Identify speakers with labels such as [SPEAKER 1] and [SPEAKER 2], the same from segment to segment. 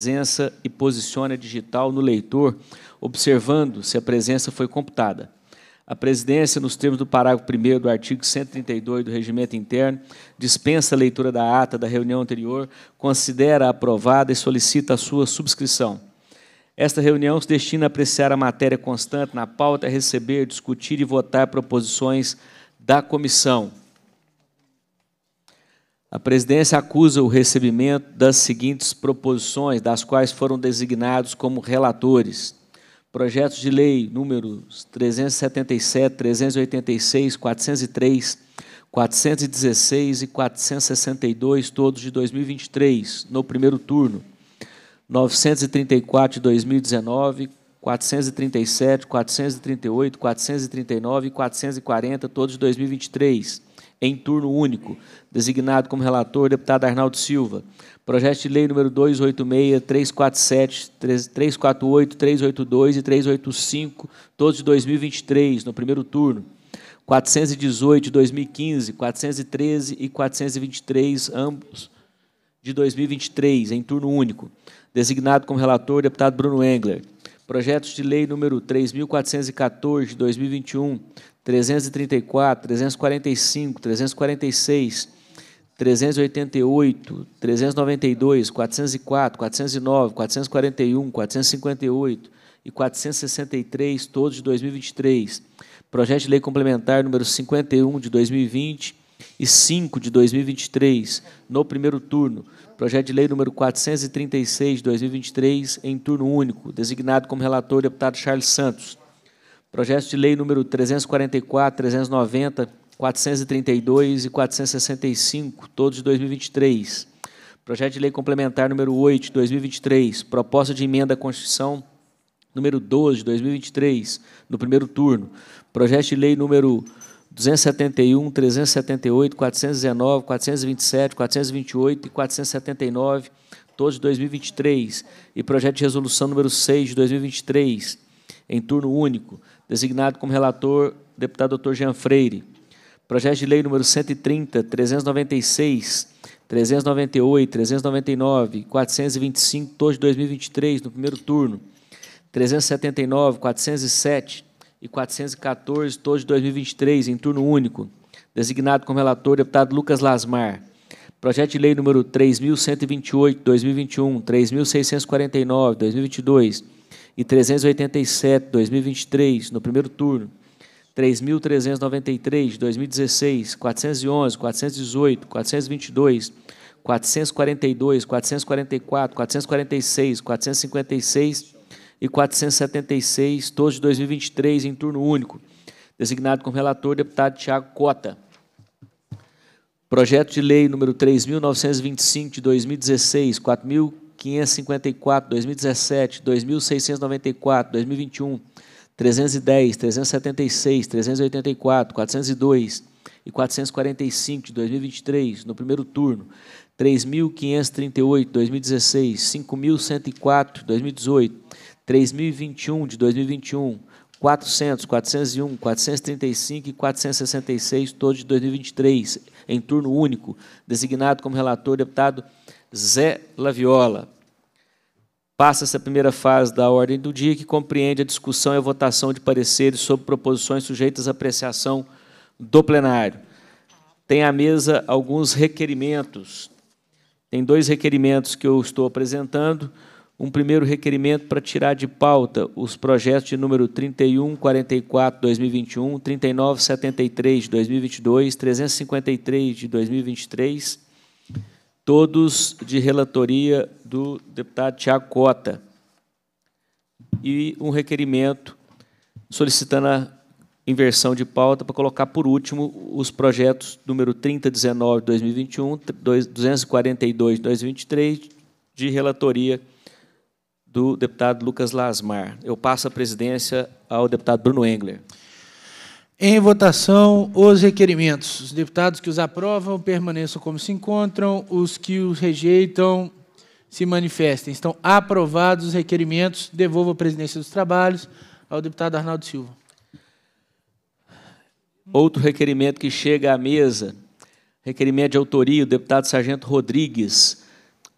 [SPEAKER 1] presença e posiciona digital no leitor, observando se a presença foi computada. A presidência, nos termos do parágrafo 1 do artigo 132 do Regimento Interno, dispensa a leitura da ata da reunião anterior, considera aprovada e solicita a sua subscrição. Esta reunião se destina a apreciar a matéria constante na pauta, a receber, discutir e votar proposições da comissão. A presidência acusa o recebimento das seguintes proposições, das quais foram designados como relatores: projetos de lei números 377, 386, 403, 416 e 462, todos de 2023, no primeiro turno, 934 de 2019, 437, 438, 439 e 440, todos de 2023 em turno único. Designado como relator, deputado Arnaldo Silva. Projeto de lei número 286, 347, 348, 382 e 385, todos de 2023, no primeiro turno. 418 de 2015, 413 e 423, ambos de 2023, em turno único. Designado como relator, deputado Bruno Engler. Projetos de lei número 3.414, de 2021, 334, 345, 346, 388, 392, 404, 409, 441, 458 e 463, todos de 2023. Projeto de Lei Complementar número 51 de 2020 e 5 de 2023, no primeiro turno. Projeto de Lei número 436 de 2023, em turno único, designado como relator o deputado Charles Santos. Projeto de lei número 344, 390, 432 e 465, todos de 2023. Projeto de lei complementar número 8 de 2023, proposta de emenda à Constituição número 12 de 2023, no primeiro turno. Projeto de lei número 271, 378, 419, 427, 428 e 479, todos de 2023, e projeto de resolução número 6 de 2023, em turno único. Designado como relator, deputado doutor Jean Freire. Projeto de lei número 130, 396, 398, 399, 425, todos de 2023, no primeiro turno. 379, 407 e 414, todos de 2023, em turno único. Designado como relator, deputado Lucas Lasmar. Projeto de lei número 3128, 2021, 3649, 2022, e 387, 2023, no primeiro turno. 3.393, 2016, 411, 418, 422, 442, 444, 446, 456 e 476, todos de 2023, em turno único. Designado como relator, deputado Tiago Cota. Projeto de Lei número 3.925, de 2016, 4.000 554, 2017, 2694, 2021, 310, 376, 384, 402 e 445 de 2023, no primeiro turno, 3.538 2016, 5.104 2018, 3.021 de 2021, 400, 401, 435 e 466, todos de 2023, em turno único, designado como relator deputado Zé Laviola. Passa essa primeira fase da ordem do dia, que compreende a discussão e a votação de pareceres sobre proposições sujeitas à apreciação do plenário. Tem à mesa alguns requerimentos. Tem dois requerimentos que eu estou apresentando. Um primeiro requerimento para tirar de pauta os projetos de número 31, 44, 2021, 39, 73 de 2022, 353 de 2023 todos de relatoria do deputado Tiago Cota, e um requerimento solicitando a inversão de pauta para colocar por último os projetos número 3019 de 2021, 242 de 2023, de relatoria do deputado Lucas Lasmar. Eu passo a presidência ao deputado Bruno Engler.
[SPEAKER 2] Em votação, os requerimentos. Os deputados que os aprovam permaneçam como se encontram, os que os rejeitam se manifestem. Estão aprovados os requerimentos. Devolvo a presidência dos trabalhos ao deputado Arnaldo Silva.
[SPEAKER 1] Outro requerimento que chega à mesa, requerimento de autoria do deputado Sargento Rodrigues,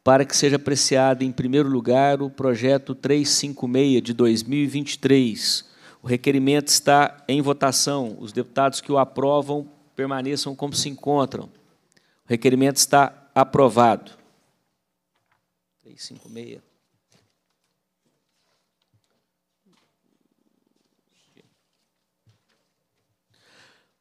[SPEAKER 1] para que seja apreciado, em primeiro lugar, o projeto 356 de 2023 o requerimento está em votação. Os deputados que o aprovam permaneçam como se encontram. O requerimento está aprovado. 356.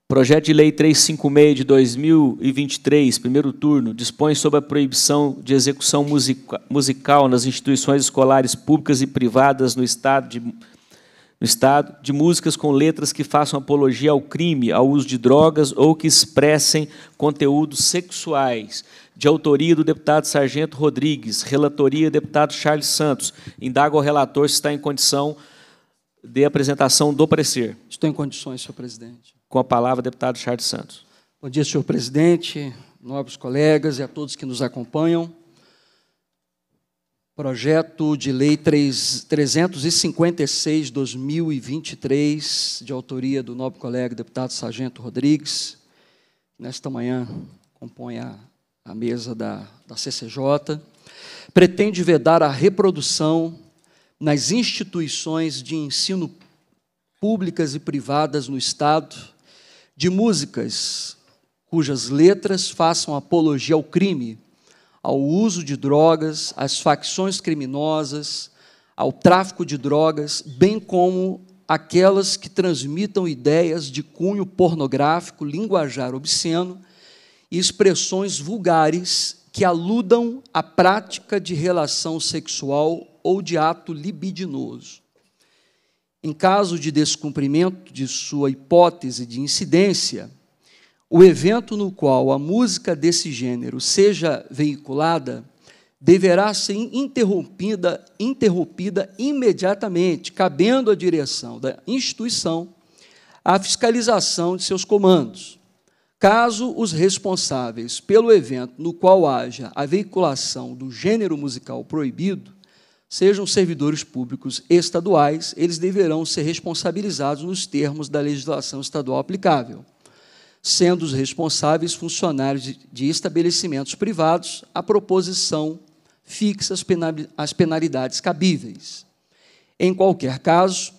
[SPEAKER 1] Projeto de Lei 356 de 2023, primeiro turno, dispõe sobre a proibição de execução musica, musical nas instituições escolares públicas e privadas no Estado de no Estado de músicas com letras que façam apologia ao crime, ao uso de drogas ou que expressem conteúdos sexuais. De autoria do deputado Sargento Rodrigues, relatoria do deputado Charles Santos. Indaga o relator se está em condição de apresentação do parecer.
[SPEAKER 3] Estou em condições, senhor presidente.
[SPEAKER 1] Com a palavra, deputado Charles Santos.
[SPEAKER 3] Bom dia, senhor presidente, nobres colegas e a todos que nos acompanham. Projeto de Lei 356, 2023, de autoria do nobre colega deputado Sargento Rodrigues, nesta manhã compõe a, a mesa da, da CCJ, pretende vedar a reprodução nas instituições de ensino públicas e privadas no Estado de músicas cujas letras façam apologia ao crime ao uso de drogas, às facções criminosas, ao tráfico de drogas, bem como aquelas que transmitam ideias de cunho pornográfico, linguajar obsceno e expressões vulgares que aludam à prática de relação sexual ou de ato libidinoso. Em caso de descumprimento de sua hipótese de incidência, o evento no qual a música desse gênero seja veiculada deverá ser interrompida, interrompida imediatamente, cabendo à direção da instituição a fiscalização de seus comandos. Caso os responsáveis pelo evento no qual haja a veiculação do gênero musical proibido sejam servidores públicos estaduais, eles deverão ser responsabilizados nos termos da legislação estadual aplicável sendo os responsáveis funcionários de estabelecimentos privados, a proposição fixa as penalidades cabíveis. Em qualquer caso,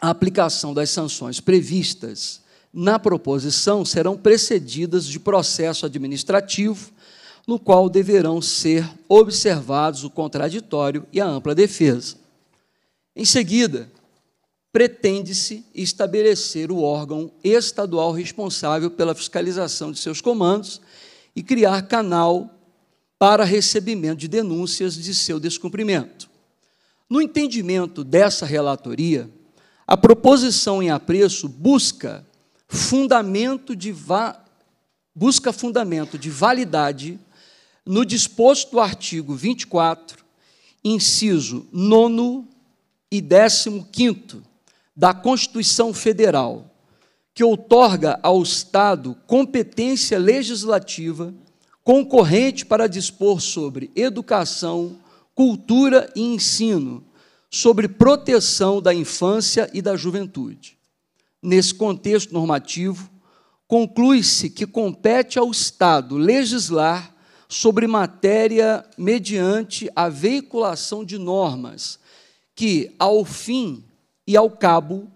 [SPEAKER 3] a aplicação das sanções previstas na proposição serão precedidas de processo administrativo, no qual deverão ser observados o contraditório e a ampla defesa. Em seguida, pretende-se estabelecer o órgão estadual responsável pela fiscalização de seus comandos e criar canal para recebimento de denúncias de seu descumprimento. No entendimento dessa relatoria, a proposição em apreço busca fundamento de, va busca fundamento de validade no disposto do artigo 24, inciso 9 e 15 da Constituição Federal, que outorga ao Estado competência legislativa concorrente para dispor sobre educação, cultura e ensino, sobre proteção da infância e da juventude. Nesse contexto normativo, conclui-se que compete ao Estado legislar sobre matéria mediante a veiculação de normas que, ao fim e ao cabo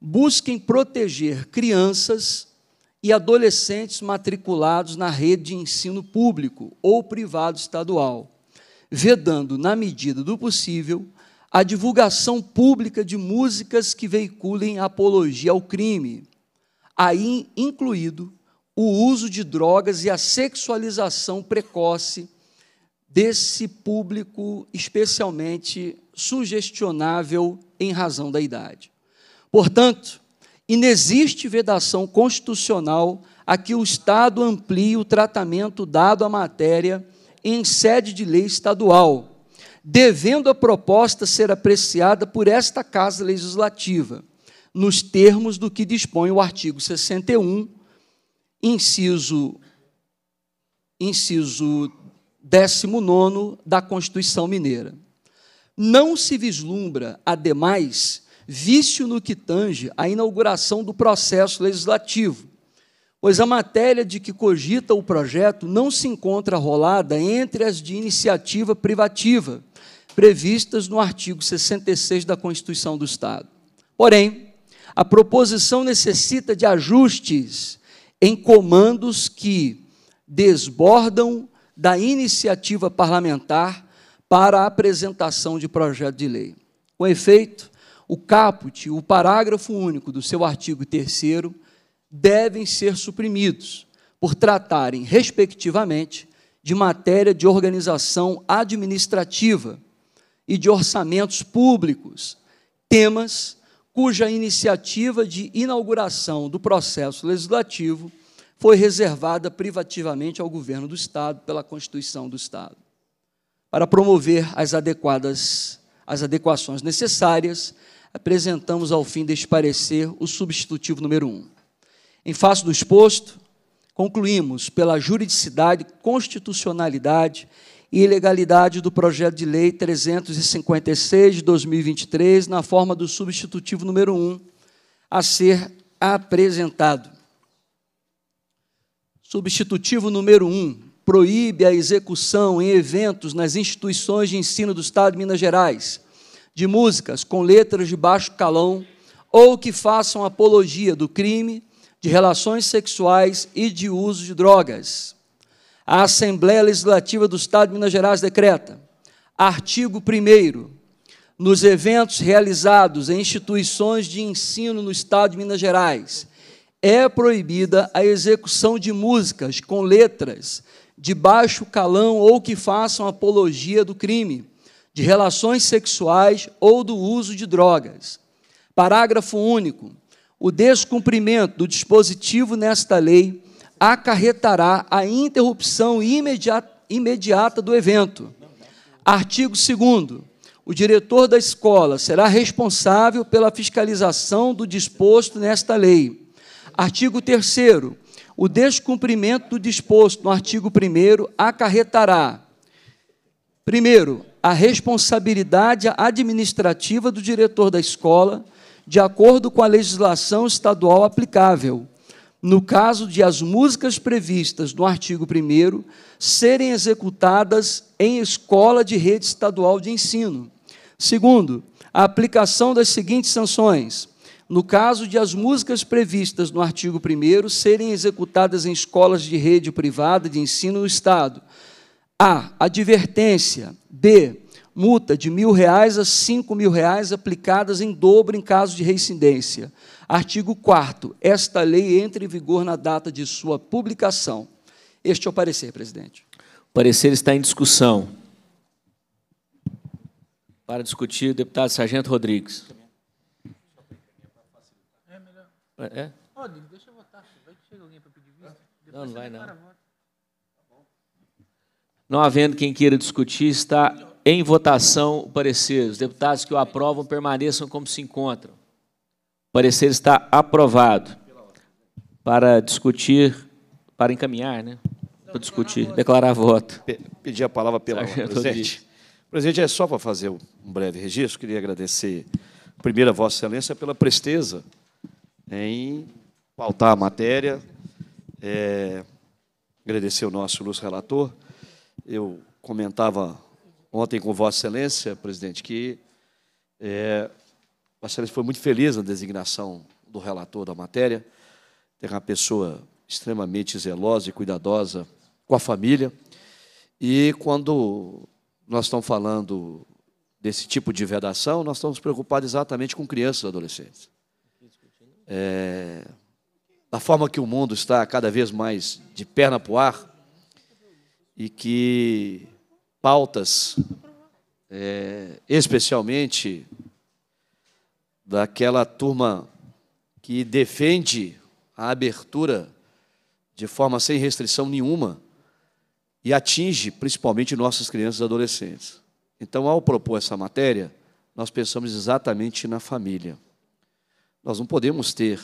[SPEAKER 3] busquem proteger crianças e adolescentes matriculados na rede de ensino público ou privado estadual, vedando, na medida do possível, a divulgação pública de músicas que veiculem apologia ao crime, aí incluído o uso de drogas e a sexualização precoce desse público, especialmente sugestionável em razão da idade. Portanto, inexiste vedação constitucional a que o Estado amplie o tratamento dado à matéria em sede de lei estadual, devendo a proposta ser apreciada por esta Casa Legislativa, nos termos do que dispõe o artigo 61, inciso inciso 19 da Constituição Mineira. Não se vislumbra, ademais, vício no que tange à inauguração do processo legislativo, pois a matéria de que cogita o projeto não se encontra rolada entre as de iniciativa privativa, previstas no artigo 66 da Constituição do Estado. Porém, a proposição necessita de ajustes em comandos que desbordam da iniciativa parlamentar para a apresentação de projeto de lei. Com efeito, o caput, o parágrafo único do seu artigo 3 devem ser suprimidos, por tratarem, respectivamente, de matéria de organização administrativa e de orçamentos públicos, temas cuja iniciativa de inauguração do processo legislativo foi reservada privativamente ao governo do Estado pela Constituição do Estado. Para promover as adequadas as adequações necessárias, apresentamos ao fim deste parecer o substitutivo número 1. Um. Em face do exposto, concluímos pela juridicidade, constitucionalidade e legalidade do projeto de lei 356 de 2023, na forma do substitutivo número 1, um, a ser apresentado. Substitutivo número 1. Um, proíbe a execução em eventos nas instituições de ensino do Estado de Minas Gerais de músicas com letras de baixo calão ou que façam apologia do crime, de relações sexuais e de uso de drogas. A Assembleia Legislativa do Estado de Minas Gerais decreta: artigo 1. Nos eventos realizados em instituições de ensino no Estado de Minas Gerais, é proibida a execução de músicas com letras de baixo calão ou que façam apologia do crime, de relações sexuais ou do uso de drogas. Parágrafo único. O descumprimento do dispositivo nesta lei acarretará a interrupção imediata do evento. Artigo 2 o diretor da escola será responsável pela fiscalização do disposto nesta lei. Artigo 3 o descumprimento do disposto no artigo 1 acarretará, primeiro, a responsabilidade administrativa do diretor da escola, de acordo com a legislação estadual aplicável, no caso de as músicas previstas no artigo 1 serem executadas em escola de rede estadual de ensino. Segundo, a aplicação das seguintes sanções: no caso de as músicas previstas no artigo 1 serem executadas em escolas de rede privada de ensino no Estado. A. Advertência. B. Multa de mil reais a cinco mil reais aplicadas em dobro em caso de reincidência. Artigo 4 Esta lei entra em vigor na data de sua publicação. Este é o parecer, presidente.
[SPEAKER 1] O parecer está em discussão. Para discutir, deputado Sargento Rodrigues. É? é?
[SPEAKER 2] deixa eu votar. Vai que chega alguém para pedir Não, não vai não.
[SPEAKER 1] não havendo quem queira discutir, está em votação o parecer. Os deputados que o aprovam permaneçam como se encontram. O parecer está aprovado. Para discutir, para encaminhar, né? Para discutir, declarar voto.
[SPEAKER 4] Pedir a palavra pela ordem, presidente. Presidente, é só para fazer um breve registro. Queria agradecer, primeiro, a Vossa Excelência pela presteza né, em pautar a matéria, é, agradecer o nosso ilustre relator. Eu comentava ontem com Vossa Excelência, presidente, que é, Vossa Excelência foi muito feliz na designação do relator da matéria, tem uma pessoa extremamente zelosa e cuidadosa com a família. E quando nós estamos falando desse tipo de vedação, nós estamos preocupados exatamente com crianças e adolescentes é, da forma que o mundo está cada vez mais de perna para o ar e que pautas, é, especialmente daquela turma que defende a abertura de forma sem restrição nenhuma e atinge principalmente nossas crianças e adolescentes. Então, ao propor essa matéria, nós pensamos exatamente na família. Nós não podemos ter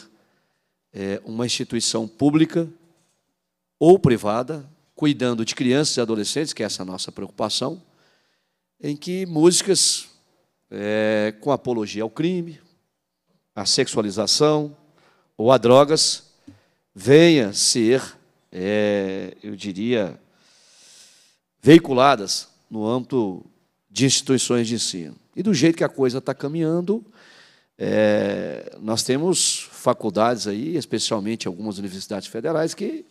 [SPEAKER 4] é, uma instituição pública ou privada cuidando de crianças e adolescentes, que é essa nossa preocupação, em que músicas é, com apologia ao crime, à sexualização ou a drogas venha ser, é, eu diria, veiculadas no âmbito de instituições de ensino. E do jeito que a coisa está caminhando, é, nós temos faculdades aí, especialmente algumas universidades federais, que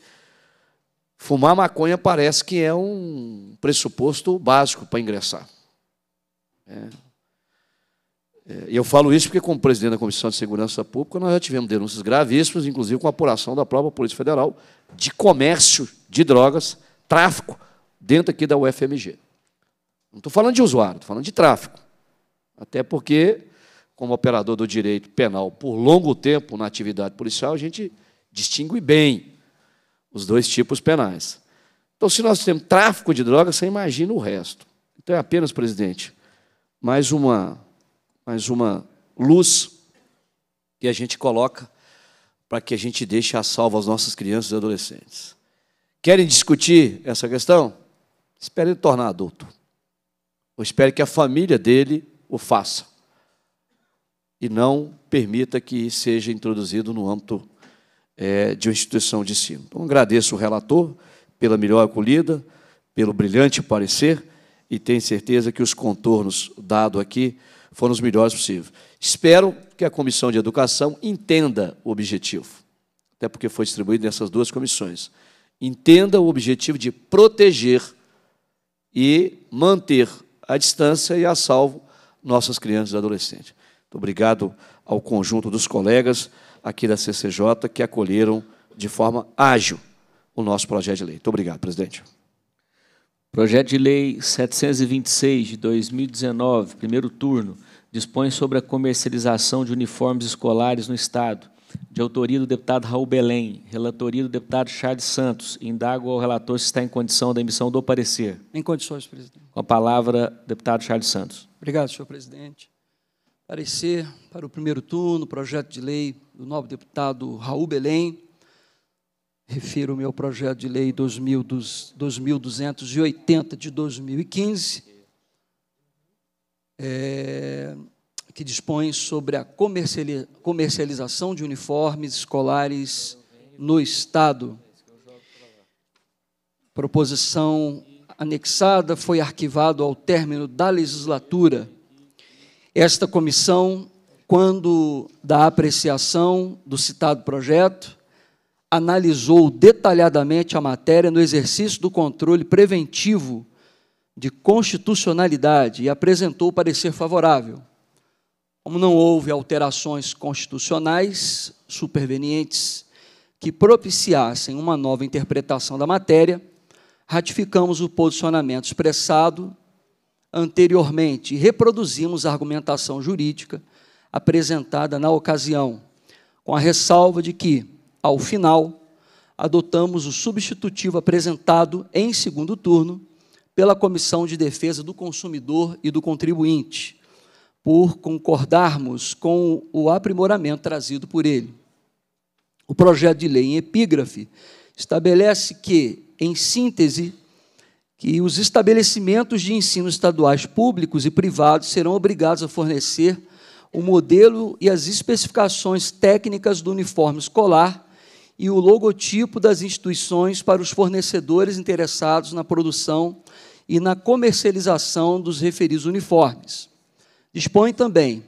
[SPEAKER 4] fumar maconha parece que é um pressuposto básico para ingressar. É. é eu falo isso porque, como presidente da Comissão de Segurança Pública, nós já tivemos denúncias gravíssimas, inclusive com a apuração da própria Polícia Federal, de comércio de drogas, tráfico, dentro aqui da UFMG. Não estou falando de usuário, estou falando de tráfico. Até porque como operador do direito penal por longo tempo na atividade policial, a gente distingue bem os dois tipos penais. Então, se nós temos tráfico de drogas, você imagina o resto. Então, é apenas, presidente, mais uma, mais uma luz que a gente coloca para que a gente deixe a salvo as nossas crianças e adolescentes. Querem discutir essa questão? Esperem tornar adulto. Ou espere que a família dele o faça e não permita que seja introduzido no âmbito é, de uma instituição de ensino. Então, agradeço o relator pela melhor acolhida, pelo brilhante parecer e tenho certeza que os contornos dados aqui foram os melhores possíveis. Espero que a Comissão de Educação entenda o objetivo, até porque foi distribuído nessas duas comissões. Entenda o objetivo de proteger e manter à distância e a salvo nossas crianças e adolescentes. Muito obrigado ao conjunto dos colegas aqui da CCJ que acolheram de forma ágil o nosso projeto de lei. Muito obrigado,
[SPEAKER 1] presidente. Projeto de Lei 726 de 2019, primeiro turno, dispõe sobre a comercialização de uniformes escolares no Estado, de autoria do deputado Raul Belém, relatoria do deputado Charles Santos. Indago ao relator se está em condição da emissão do parecer.
[SPEAKER 3] Em condições, presidente.
[SPEAKER 1] Com a palavra, deputado Charles Santos.
[SPEAKER 3] Obrigado, senhor presidente parecer para o primeiro turno, projeto de lei do novo deputado Raul Belém. Refiro-me ao projeto de lei 2280 de 2015, é, que dispõe sobre a comercialização de uniformes escolares no Estado. Proposição anexada foi arquivado ao término da legislatura esta comissão, quando da apreciação do citado projeto, analisou detalhadamente a matéria no exercício do controle preventivo de constitucionalidade e apresentou parecer favorável. Como não houve alterações constitucionais supervenientes que propiciassem uma nova interpretação da matéria, ratificamos o posicionamento expressado anteriormente reproduzimos a argumentação jurídica apresentada na ocasião, com a ressalva de que, ao final, adotamos o substitutivo apresentado em segundo turno pela Comissão de Defesa do Consumidor e do Contribuinte, por concordarmos com o aprimoramento trazido por ele. O projeto de lei em epígrafe estabelece que, em síntese, que os estabelecimentos de ensino estaduais públicos e privados serão obrigados a fornecer o modelo e as especificações técnicas do uniforme escolar e o logotipo das instituições para os fornecedores interessados na produção e na comercialização dos referidos uniformes. Dispõe também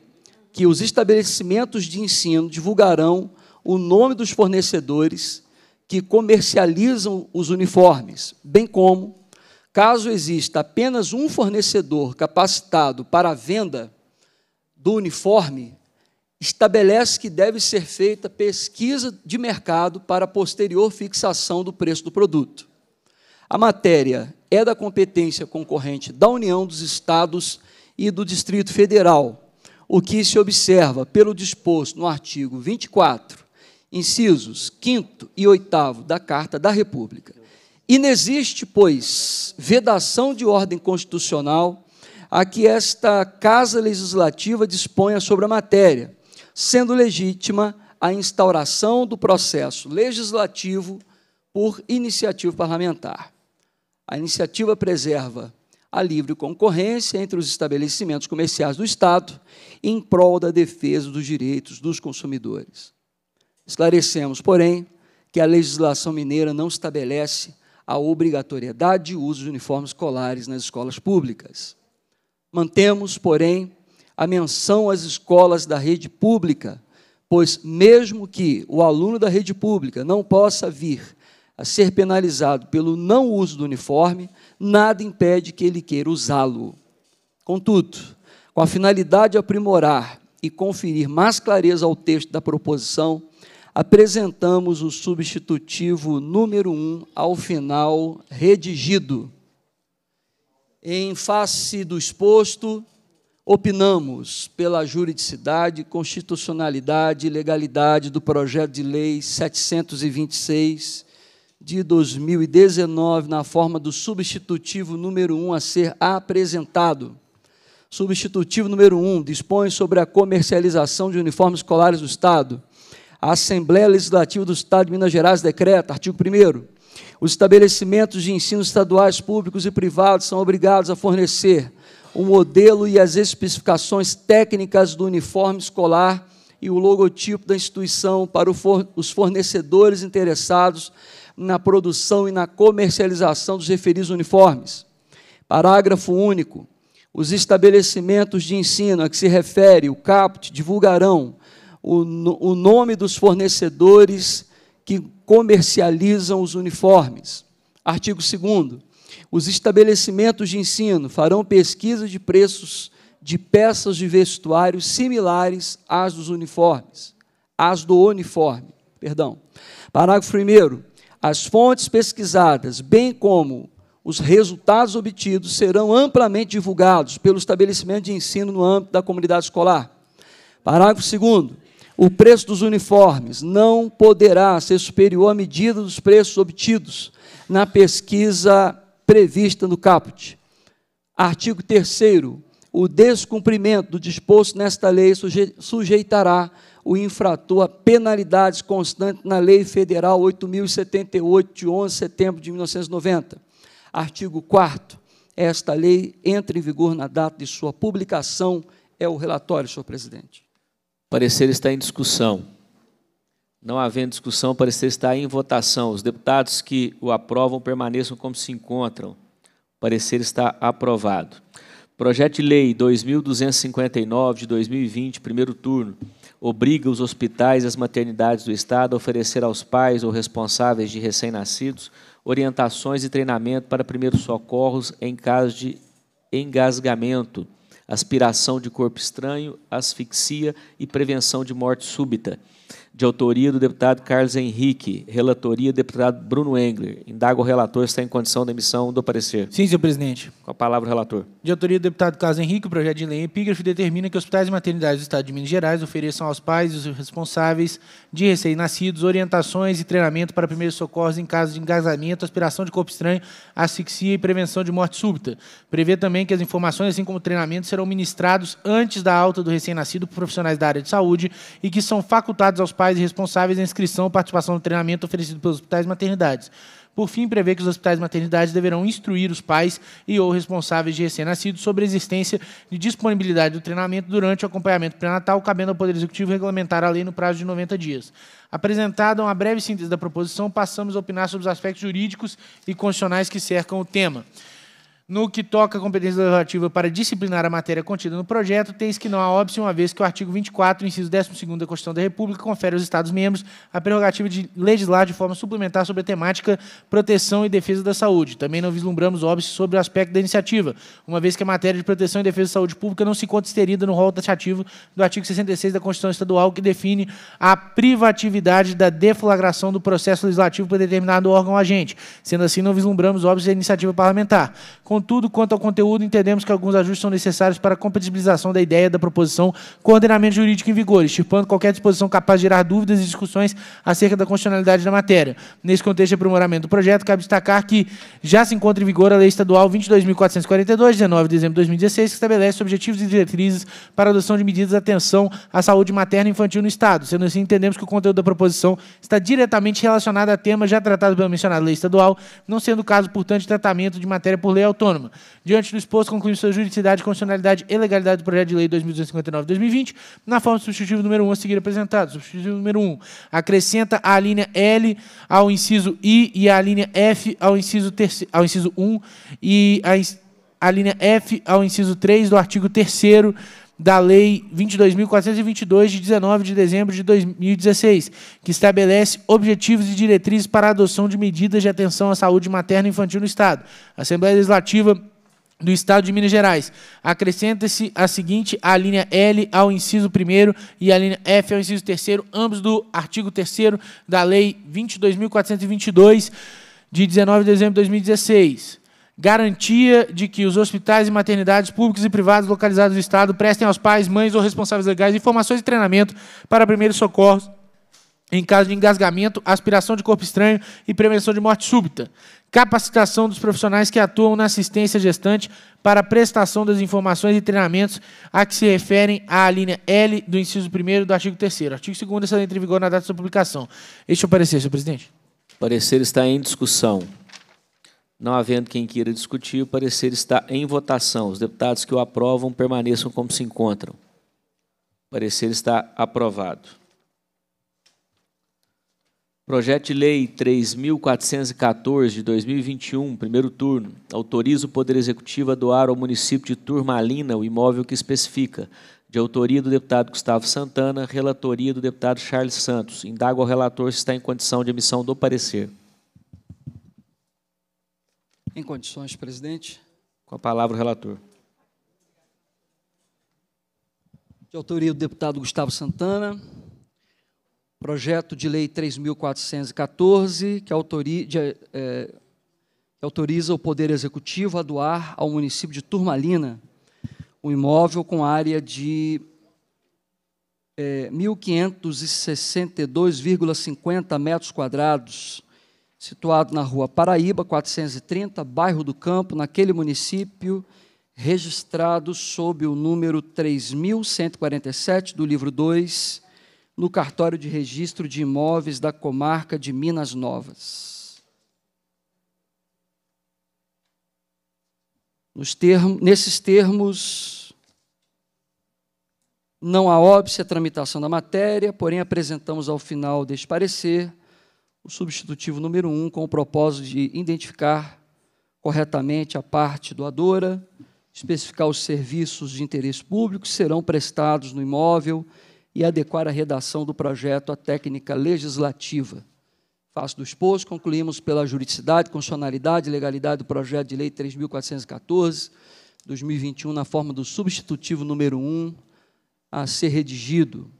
[SPEAKER 3] que os estabelecimentos de ensino divulgarão o nome dos fornecedores que comercializam os uniformes, bem como Caso exista apenas um fornecedor capacitado para a venda do uniforme, estabelece que deve ser feita pesquisa de mercado para posterior fixação do preço do produto. A matéria é da competência concorrente da União dos Estados e do Distrito Federal, o que se observa pelo disposto no artigo 24, incisos 5 e 8 da Carta da República. Inexiste, pois, vedação de ordem constitucional a que esta Casa Legislativa disponha sobre a matéria, sendo legítima a instauração do processo legislativo por iniciativa parlamentar. A iniciativa preserva a livre concorrência entre os estabelecimentos comerciais do Estado em prol da defesa dos direitos dos consumidores. Esclarecemos, porém, que a legislação mineira não estabelece a obrigatoriedade de uso de uniformes escolares nas escolas públicas. Mantemos, porém, a menção às escolas da rede pública, pois, mesmo que o aluno da rede pública não possa vir a ser penalizado pelo não uso do uniforme, nada impede que ele queira usá-lo. Contudo, com a finalidade de aprimorar e conferir mais clareza ao texto da proposição, apresentamos o substitutivo número 1 um ao final redigido. Em face do exposto, opinamos pela juridicidade, constitucionalidade e legalidade do projeto de lei 726 de 2019 na forma do substitutivo número 1 um a ser apresentado. Substitutivo número 1 um, dispõe sobre a comercialização de uniformes escolares do Estado a Assembleia Legislativa do Estado de Minas Gerais decreta, artigo 1 os estabelecimentos de ensino estaduais públicos e privados são obrigados a fornecer o modelo e as especificações técnicas do uniforme escolar e o logotipo da instituição para os fornecedores interessados na produção e na comercialização dos referidos uniformes. Parágrafo único. Os estabelecimentos de ensino a que se refere o CAPT divulgarão o, o nome dos fornecedores que comercializam os uniformes. Artigo 2. Os estabelecimentos de ensino farão pesquisa de preços de peças de vestuário similares às dos uniformes, às do uniforme, perdão. Parágrafo 1 As fontes pesquisadas, bem como os resultados obtidos serão amplamente divulgados pelo estabelecimento de ensino no âmbito da comunidade escolar. Parágrafo 2 o preço dos uniformes não poderá ser superior à medida dos preços obtidos na pesquisa prevista no caput. Artigo 3 o descumprimento do disposto nesta lei sujeitará o infrator a penalidades constantes na Lei Federal 8078 de 11 de setembro de 1990. Artigo 4 Esta lei entra em vigor na data de sua publicação. É o relatório, senhor presidente
[SPEAKER 1] parecer está em discussão. Não havendo discussão, o parecer está em votação. Os deputados que o aprovam permaneçam como se encontram. O parecer está aprovado. Projeto de Lei 2259 de 2020, primeiro turno, obriga os hospitais e as maternidades do Estado a oferecer aos pais ou responsáveis de recém-nascidos orientações e treinamento para primeiros socorros em caso de engasgamento aspiração de corpo estranho, asfixia e prevenção de morte súbita de autoria do deputado Carlos Henrique, relatoria do deputado Bruno Engler. Indaga o relator se está em condição da emissão do parecer. Sim, senhor presidente. Com a palavra o relator.
[SPEAKER 2] De autoria do deputado Carlos Henrique, o projeto de lei epígrafe determina que hospitais e maternidades do Estado de Minas Gerais ofereçam aos pais e os responsáveis de recém-nascidos orientações e treinamento para primeiros socorros em casos de engasamento, aspiração de corpo estranho, asfixia e prevenção de morte súbita. Prevê também que as informações, assim como o treinamento, serão ministrados antes da alta do recém-nascido por profissionais da área de saúde e que são facultados aos pais e responsáveis a inscrição ou participação no treinamento oferecido pelos hospitais e maternidades. Por fim, prevê que os hospitais e maternidades deverão instruir os pais e ou responsáveis de recém-nascidos sobre a existência de disponibilidade do treinamento durante o acompanhamento pré-natal, cabendo ao Poder Executivo regulamentar a lei no prazo de 90 dias. Apresentada uma breve síntese da proposição, passamos a opinar sobre os aspectos jurídicos e constitucionais que cercam o tema. No que toca à competência legislativa para disciplinar a matéria contida no projeto, tem que não há óbvio, uma vez que o artigo 24, inciso 12 da Constituição da República, confere aos Estados-membros a prerrogativa de legislar de forma suplementar sobre a temática proteção e defesa da saúde. Também não vislumbramos óbvio sobre o aspecto da iniciativa, uma vez que a matéria de proteção e defesa da saúde pública não se encontra esterida no rol taxativo do artigo 66 da Constituição Estadual, que define a privatividade da deflagração do processo legislativo por determinado órgão agente. Sendo assim, não vislumbramos óbvio a iniciativa parlamentar. Com Contudo, quanto ao conteúdo, entendemos que alguns ajustes são necessários para a compatibilização da ideia da proposição com o ordenamento jurídico em vigor, estipulando qualquer disposição capaz de gerar dúvidas e discussões acerca da constitucionalidade da matéria. Nesse contexto de aprimoramento do projeto, cabe destacar que já se encontra em vigor a Lei Estadual 22.442, 19 de dezembro de 2016, que estabelece objetivos e diretrizes para a adoção de medidas de atenção à saúde materna e infantil no Estado. Sendo assim, entendemos que o conteúdo da proposição está diretamente relacionado a temas já tratados pela mencionada Lei Estadual, não sendo caso, portanto, de tratamento de matéria por lei autônoma autônoma. Diante do exposto, concluímos sua juridicidade, constitucionalidade e legalidade do projeto de lei 2259-2020, na forma do substitutivo número 1 a seguir apresentado. Substitutivo número 1. Acrescenta a linha L ao inciso I e a linha F ao inciso, ao inciso 1 e a, a linha F ao inciso 3 do artigo 3 da Lei 22.422, de 19 de dezembro de 2016, que estabelece objetivos e diretrizes para a adoção de medidas de atenção à saúde materna e infantil no Estado. A Assembleia Legislativa do Estado de Minas Gerais. Acrescenta-se a seguinte a linha L ao inciso 1 e a linha F ao inciso 3 ambos do artigo 3 da Lei 22.422, de 19 de dezembro de 2016 garantia de que os hospitais e maternidades públicos e privados localizados no Estado prestem aos pais, mães ou responsáveis legais informações e treinamento para primeiros socorros em caso de engasgamento, aspiração de corpo estranho e prevenção de morte súbita. Capacitação dos profissionais que atuam na assistência gestante para prestação das informações e treinamentos a que se referem à linha L do inciso 1 do artigo 3 Artigo 2 está entra em vigor na data de sua publicação. Este é o parecer, senhor presidente.
[SPEAKER 1] O parecer está em discussão. Não havendo quem queira discutir, o parecer está em votação. Os deputados que o aprovam permaneçam como se encontram. O parecer está aprovado. Projeto de Lei 3.414 de 2021, primeiro turno, autoriza o Poder Executivo a doar ao município de Turmalina o imóvel que especifica, de autoria do deputado Gustavo Santana, relatoria do deputado Charles Santos. Indago ao relator se está em condição de emissão do parecer.
[SPEAKER 3] Em condições, presidente?
[SPEAKER 1] Com a palavra o relator.
[SPEAKER 3] De autoria do deputado Gustavo Santana, projeto de lei 3.414, que, autoriza, é, eh, autoriza o Poder Executivo a doar ao município de Turmalina um imóvel com área de é, eh, 1.562,50 metros quadrados, situado na rua Paraíba, 430, bairro do Campo, naquele município, registrado sob o número 3147 do livro 2, no cartório de registro de imóveis da comarca de Minas Novas. nesses termos, não há óbvio a tramitação da matéria, porém apresentamos ao final deste parecer o substitutivo número um, com o propósito de identificar corretamente a parte doadora, especificar os serviços de interesse público que serão prestados no imóvel e adequar a redação do projeto à técnica legislativa. Faço do exposto, concluímos pela juridicidade, constitucionalidade e legalidade do projeto de lei 3.414, 2021, na forma do substitutivo número 1 a ser redigido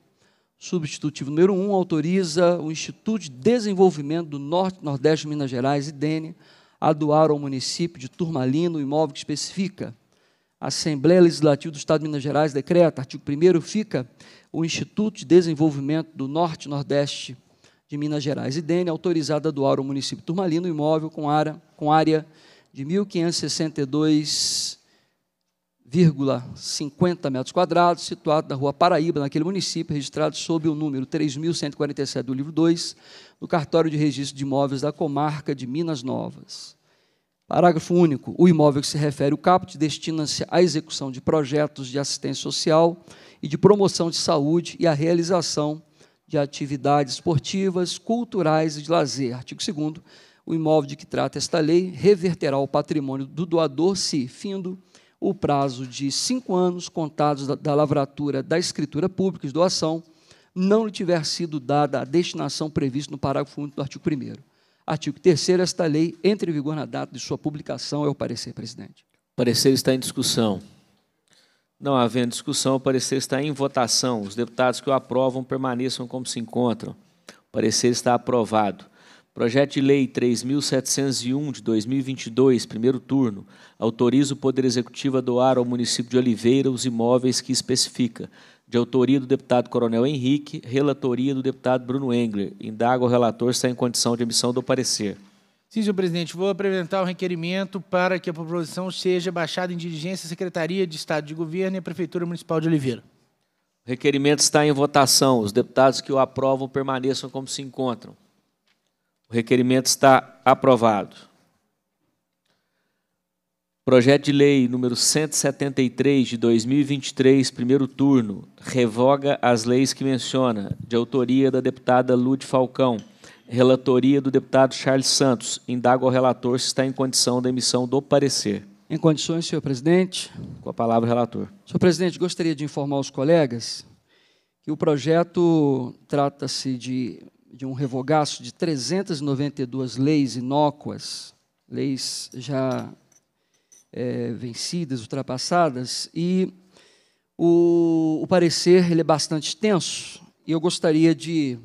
[SPEAKER 3] substitutivo número 1 um, autoriza o Instituto de Desenvolvimento do Norte, Nordeste de Minas Gerais, IDENE, a doar ao município de Turmalino o imóvel que especifica. A Assembleia Legislativa do Estado de Minas Gerais decreta, artigo 1 fica o Instituto de Desenvolvimento do Norte, Nordeste de Minas Gerais, IDENE, autorizado a doar ao município de Turmalino o imóvel com área, com área de 1.562 50 metros quadrados, situado na Rua Paraíba, naquele município, registrado sob o número 3.147 do livro 2, no cartório de registro de imóveis da comarca de Minas Novas. Parágrafo único. O imóvel que se refere o caput destina-se à execução de projetos de assistência social e de promoção de saúde e à realização de atividades esportivas, culturais e de lazer. Artigo 2 o imóvel de que trata esta lei reverterá o patrimônio do doador se, findo o prazo de cinco anos contados da, lavratura da escritura pública de doação não lhe tiver sido dada a destinação prevista no parágrafo 1 do artigo 1 Artigo 3 esta lei entre em vigor na data de sua publicação, é o parecer, presidente.
[SPEAKER 1] O parecer está em discussão. Não havendo discussão, o parecer está em votação. Os deputados que o aprovam permaneçam como se encontram. O parecer está aprovado. Projeto de Lei 3.701 de 2022, primeiro turno, autoriza o Poder Executivo a doar ao município de Oliveira os imóveis que especifica, de autoria do deputado Coronel Henrique, relatoria do deputado Bruno Engler. Indaga o relator se está em condição de emissão do parecer.
[SPEAKER 2] Sim, senhor presidente, vou apresentar o requerimento para que a proposição seja baixada em diligência à Secretaria de Estado de Governo e à Prefeitura Municipal de Oliveira.
[SPEAKER 1] O requerimento está em votação. Os deputados que o aprovam permaneçam como se encontram. O requerimento está aprovado. Projeto de Lei número 173 de 2023, primeiro turno, revoga as leis que menciona, de autoria da deputada Lude Falcão, relatoria do deputado Charles Santos. Indaga ao relator se está em condição da emissão
[SPEAKER 3] do parecer. Em condições, senhor presidente. Com a palavra, relator. Senhor presidente, gostaria de informar os colegas que o projeto trata-se de de um revogaço de 392 leis inócuas, leis já é, vencidas, ultrapassadas, e o, o, parecer ele é bastante tenso. e eu gostaria de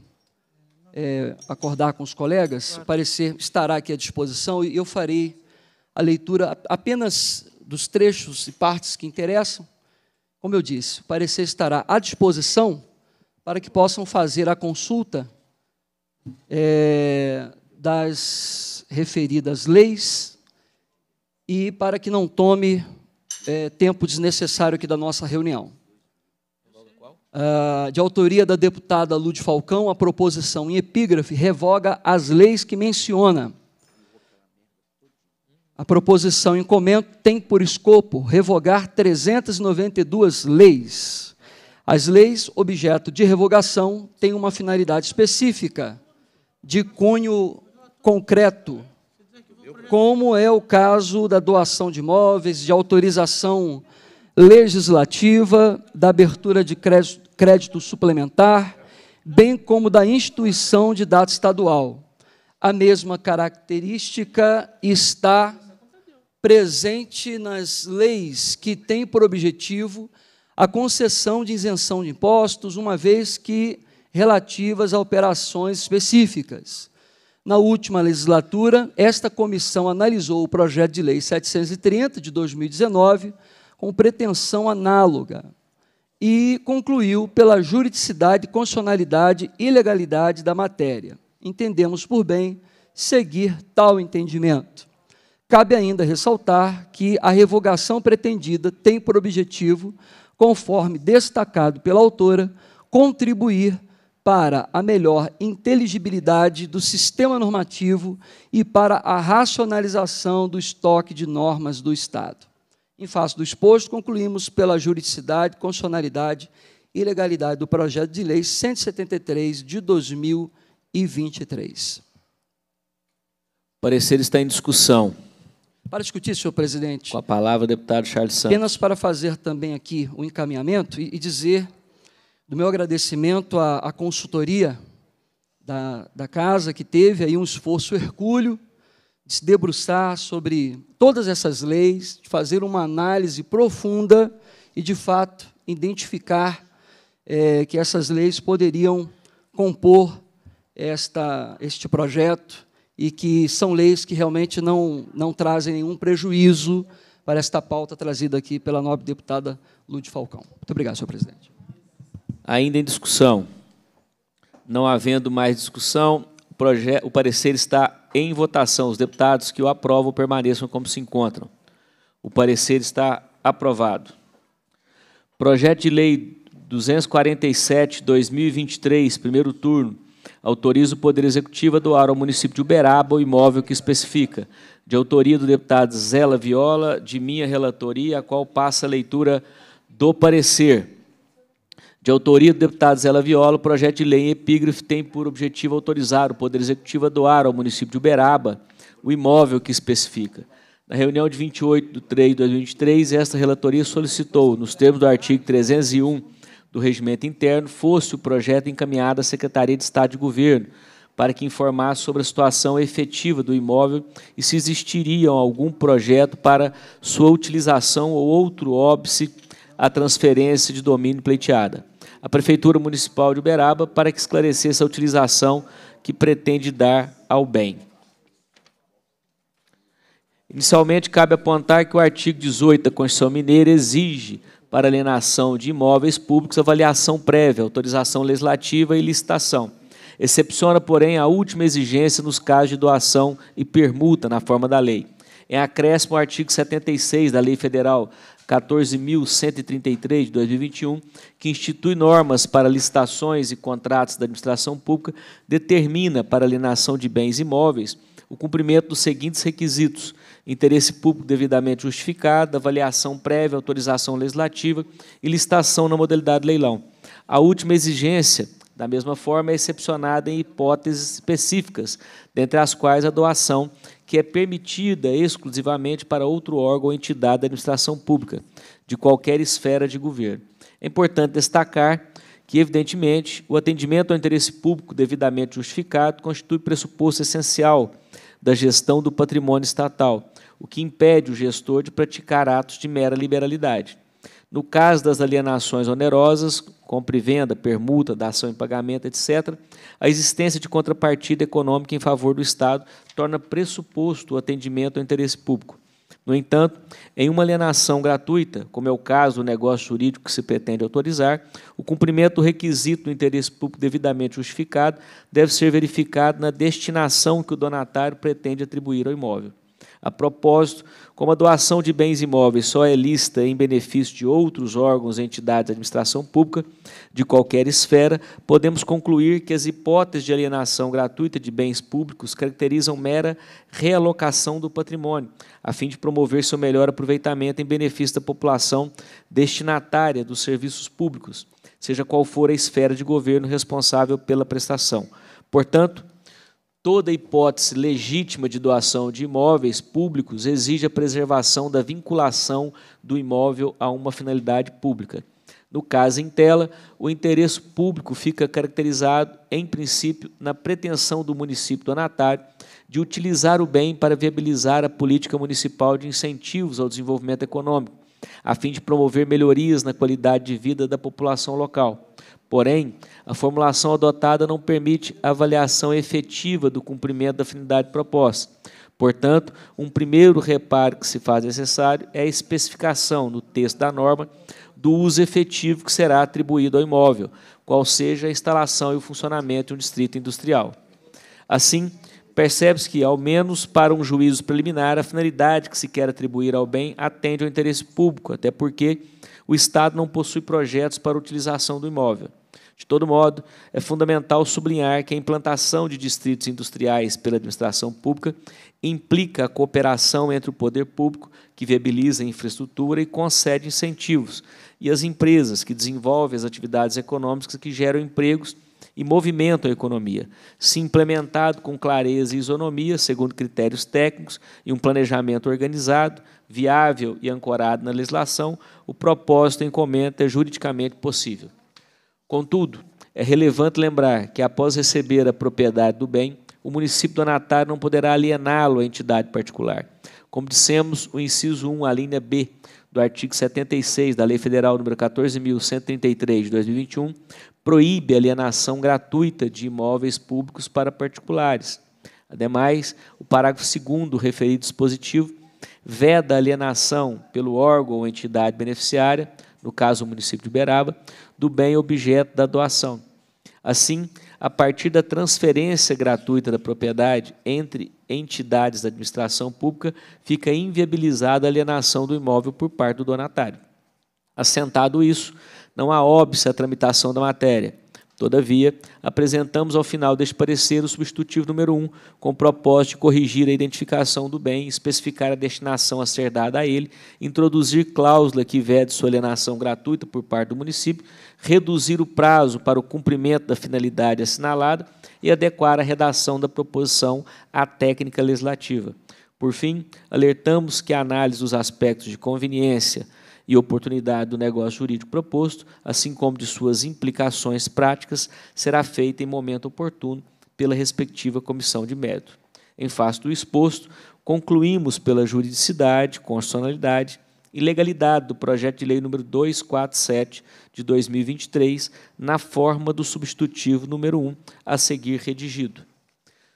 [SPEAKER 3] é, acordar com os colegas, o parecer estará aqui à disposição, e eu farei a leitura apenas dos trechos e partes que interessam, como eu disse, o parecer estará à disposição para que possam fazer a consulta é, das referidas leis e para que não tome é, tempo desnecessário aqui da nossa reunião. Ah, de autoria da deputada Lud Falcão, a proposição em epígrafe revoga as leis que menciona. A proposição em comento tem por escopo revogar 392 leis. As leis objeto de revogação têm uma finalidade específica, de cunho concreto, como é o caso da doação de imóveis, de autorização legislativa, da abertura de crédito, crédito suplementar, bem como da instituição de data estadual. A mesma característica está presente nas leis que têm por objetivo a concessão de isenção de impostos, uma vez que relativas a operações específicas. Na última legislatura, esta comissão analisou o projeto de lei 730 de 2019 com pretensão análoga e concluiu pela juridicidade, constitucionalidade e legalidade da matéria. Entendemos por bem seguir tal entendimento. Cabe ainda ressaltar que a revogação pretendida tem por objetivo, conforme destacado pela autora, contribuir para a melhor inteligibilidade do sistema normativo e para a racionalização do estoque de normas do Estado. Em face do exposto, concluímos pela juridicidade, constitucionalidade e legalidade do projeto de lei 173 de 2023.
[SPEAKER 1] O parecer está em discussão.
[SPEAKER 3] Para discutir, senhor presidente.
[SPEAKER 1] Com a palavra, deputado Charles Santos. Apenas
[SPEAKER 3] para fazer também aqui o um encaminhamento e dizer do meu agradecimento à, à consultoria da, da casa, que teve aí um esforço hercúleo de se debruçar sobre todas essas leis, de fazer uma análise profunda e, de fato, identificar é, que essas leis poderiam compor esta, este projeto e que são leis que realmente não, não trazem nenhum prejuízo para esta pauta trazida aqui pela nobre deputada Lúcia Falcão. Muito obrigado, senhor presidente
[SPEAKER 1] ainda em discussão. Não havendo mais discussão, o, o parecer está em votação. Os deputados que o aprovam permaneçam como se encontram. O parecer está aprovado. Projeto de Lei 247-2023, primeiro turno, autoriza o Poder Executivo a doar ao município de Uberaba o imóvel que especifica, de autoria do deputado Zela Viola, de minha relatoria, a qual passa a leitura do parecer. De autoria do deputado Zé Viola, o projeto de lei em epígrafe tem por objetivo autorizar o Poder Executivo a doar ao município de Uberaba o imóvel que especifica. Na reunião de 28 de 3 de 2023, esta relatoria solicitou, nos termos do artigo 301 do Regimento Interno, fosse o projeto encaminhado à Secretaria de Estado de Governo para que informasse sobre a situação efetiva do imóvel e se existiria algum projeto para sua utilização ou outro óbice à transferência de domínio pleiteada a Prefeitura Municipal de Uberaba para que esclarecesse a utilização que pretende dar ao bem. Inicialmente, cabe apontar que o artigo 18 da Constituição Mineira exige, para alienação de imóveis públicos, avaliação prévia, autorização legislativa e licitação. Excepciona, porém, a última exigência nos casos de doação e permuta na forma da lei. Em acréscimo ao artigo 76 da Lei Federal 14.133 de 2021, que institui normas para licitações e contratos da administração pública, determina para alienação de bens imóveis o cumprimento dos seguintes requisitos: interesse público devidamente justificado, avaliação prévia, autorização legislativa e licitação na modalidade leilão. A última exigência, da mesma forma, é excepcionada em hipóteses específicas, dentre as quais a doação que é permitida exclusivamente para outro órgão ou entidade da administração pública, de qualquer esfera de governo. É importante destacar que, evidentemente, o atendimento ao interesse público devidamente justificado constitui pressuposto essencial da gestão do patrimônio estatal, o que impede o gestor de praticar atos de mera liberalidade. No caso das alienações onerosas, compra e venda, permuta, dação em pagamento, etc., a existência de contrapartida econômica em favor do Estado torna pressuposto o atendimento ao interesse público. No entanto, em uma alienação gratuita, como é o caso do negócio jurídico que se pretende autorizar, o cumprimento do requisito do interesse público devidamente justificado deve ser verificado na destinação que o donatário pretende atribuir ao imóvel. A propósito, como a doação de bens imóveis só é lista em benefício de outros órgãos, entidades de administração pública de qualquer esfera, podemos concluir que as hipóteses de alienação gratuita de bens públicos caracterizam mera realocação do patrimônio, a fim de promover seu melhor aproveitamento em benefício da população destinatária dos serviços públicos, seja qual for a esfera de governo responsável pela prestação. Portanto, Toda hipótese legítima de doação de imóveis públicos exige a preservação da vinculação do imóvel a uma finalidade pública. No caso em tela, o interesse público fica caracterizado, em princípio, na pretensão do município donatário de utilizar o bem para viabilizar a política municipal de incentivos ao desenvolvimento econômico, a fim de promover melhorias na qualidade de vida da população local. Porém, a formulação adotada não permite avaliação efetiva do cumprimento da afinidade proposta. Portanto, um primeiro reparo que se faz necessário é a especificação no texto da norma do uso efetivo que será atribuído ao imóvel, qual seja a instalação e o funcionamento de um distrito industrial. Assim, percebe-se que, ao menos para um juízo preliminar, a finalidade que se quer atribuir ao bem atende ao interesse público, até porque o Estado não possui projetos para utilização do imóvel. De todo modo, é fundamental sublinhar que a implantação de distritos industriais pela administração pública implica a cooperação entre o poder público, que viabiliza a infraestrutura e concede incentivos, e as empresas que desenvolvem as atividades econômicas que geram empregos e movimentam a economia, se implementado com clareza e isonomia, segundo critérios técnicos e um planejamento organizado, viável e ancorado na legislação, o propósito em comenta é juridicamente possível. Contudo, é relevante lembrar que, após receber a propriedade do bem, o município donatário não poderá aliená-lo à entidade particular. Como dissemos, o inciso 1, a linha B do artigo 76 da Lei Federal número 14.133 de 2021 proíbe alienação gratuita de imóveis públicos para particulares. Ademais, o parágrafo 2 referido dispositivo veda a alienação pelo órgão ou entidade beneficiária, no caso o município de Uberaba, do bem objeto da doação. Assim, a partir da transferência gratuita da propriedade entre entidades da administração pública, fica inviabilizada a alienação do imóvel por parte do donatário. Assentado isso, não há óbice à tramitação da matéria Todavia, apresentamos ao final deste parecer o substitutivo número 1, um, com o propósito de corrigir a identificação do bem, especificar a destinação a ser dada a ele, introduzir cláusula que vede sua alienação gratuita por parte do município, reduzir o prazo para o cumprimento da finalidade assinalada e adequar a redação da proposição à técnica legislativa. Por fim, alertamos que a análise dos aspectos de conveniência, e oportunidade do negócio jurídico proposto, assim como de suas implicações práticas, será feita em momento oportuno pela respectiva comissão de mérito. Em face do exposto, concluímos pela juridicidade, constitucionalidade e legalidade do projeto de lei número 247 de 2023, na forma do substitutivo número 1, a seguir redigido.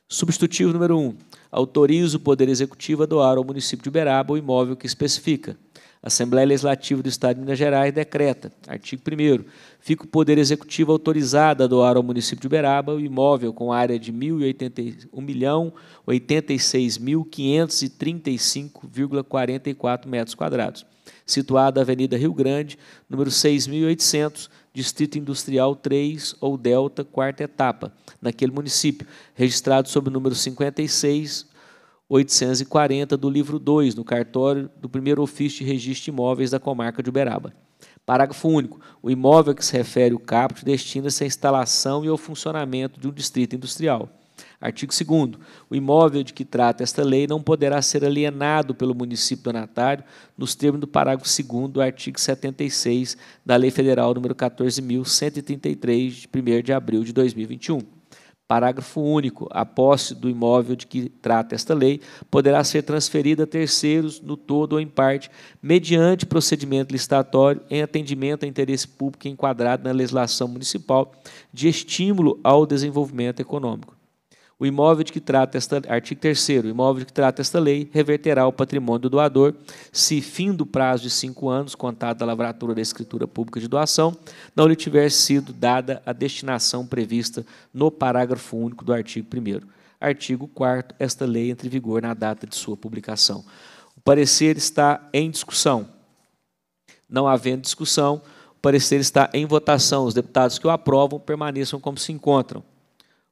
[SPEAKER 1] Substitutivo número 1. Autoriza o Poder Executivo a doar ao município de Uberaba o imóvel que especifica. Assembleia Legislativa do Estado de Minas Gerais decreta, artigo 1 fica o Poder Executivo autorizado a doar ao município de Uberaba o imóvel com área de 1.086.535,44 metros quadrados, situado na Avenida Rio Grande, número 6.800, Distrito Industrial 3 ou Delta, quarta etapa, naquele município, registrado sob o número 56 840 do livro 2, no cartório do primeiro ofício de registro de imóveis da comarca de Uberaba. Parágrafo único. O imóvel a que se refere o caput destina-se à instalação e ao funcionamento de um distrito industrial. Artigo 2 O imóvel de que trata esta lei não poderá ser alienado pelo município donatário nos termos do parágrafo 2 do artigo 76 da Lei Federal nº 14.133, de 1 de abril de 2021. Parágrafo único. A posse do imóvel de que trata esta lei poderá ser transferida a terceiros, no todo ou em parte, mediante procedimento licitatório em atendimento a interesse público enquadrado na legislação municipal de estímulo ao desenvolvimento econômico. O imóvel de que trata esta artigo 3 o imóvel de que trata esta lei reverterá o patrimônio do doador se fim do prazo de cinco anos contado da lavratura da escritura pública de doação não lhe tiver sido dada a destinação prevista no parágrafo único do artigo 1 Artigo 4 esta lei entre em vigor na data de sua publicação. O parecer está em discussão. Não havendo discussão, o parecer está em votação. Os deputados que o aprovam permaneçam como se encontram.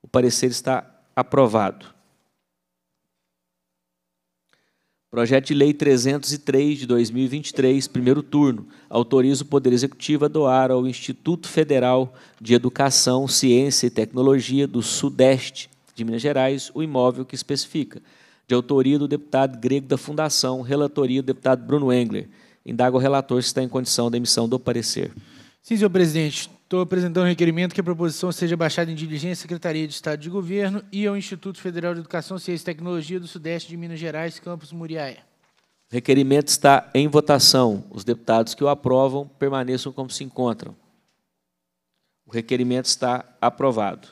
[SPEAKER 1] O parecer está aprovado. Projeto de Lei 303 de 2023, primeiro turno, autoriza o Poder Executivo a doar ao Instituto Federal de Educação, Ciência e Tecnologia do Sudeste de Minas Gerais o imóvel que especifica, de autoria do deputado grego da Fundação, relatoria do deputado Bruno Engler. Indaga o relator se está em condição da emissão do parecer.
[SPEAKER 2] Sim, senhor presidente. Estou apresentando um requerimento que a proposição seja baixada em diligência à Secretaria de Estado de Governo e ao Instituto Federal de Educação, Ciência e Tecnologia do Sudeste de Minas Gerais, campus Muriaé.
[SPEAKER 1] O requerimento está em votação. Os deputados que o aprovam permaneçam como se encontram. O requerimento está aprovado.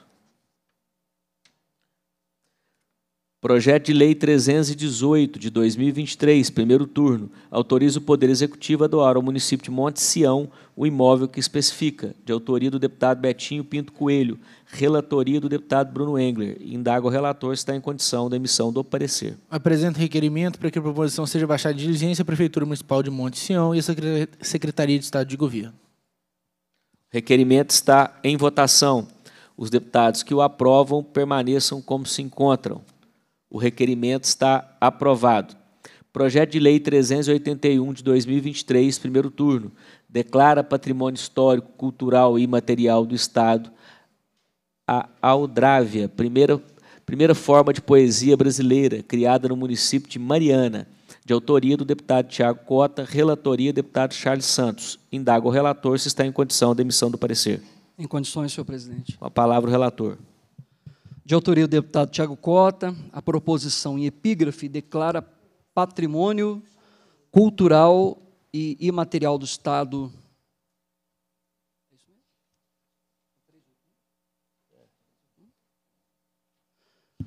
[SPEAKER 1] Projeto de Lei 318 de 2023, primeiro turno, autoriza o Poder Executivo a doar ao município de Monte Sião o imóvel que especifica, de autoria do deputado Betinho Pinto Coelho, relatoria do deputado Bruno Engler. Indaga o relator se está em condição da emissão do parecer.
[SPEAKER 2] Apresento requerimento para que a proposição seja baixada de diligência à Prefeitura Municipal de Monte Sião e à Secretaria de Estado de Governo.
[SPEAKER 1] Requerimento está em votação. Os deputados que o aprovam permaneçam como se encontram. O requerimento está aprovado. Projeto de Lei 381 de 2023, primeiro turno, declara patrimônio histórico, cultural e imaterial do Estado a Aldrávia, primeira, primeira forma de poesia brasileira, criada no município de Mariana, de autoria do deputado Tiago Cota, relatoria do deputado Charles Santos. Indaga o relator se está em condição de emissão do parecer.
[SPEAKER 3] Em condições, senhor presidente.
[SPEAKER 1] Com a palavra o relator
[SPEAKER 3] de autoria do deputado Tiago Cota, a proposição em epígrafe declara patrimônio cultural e imaterial do Estado.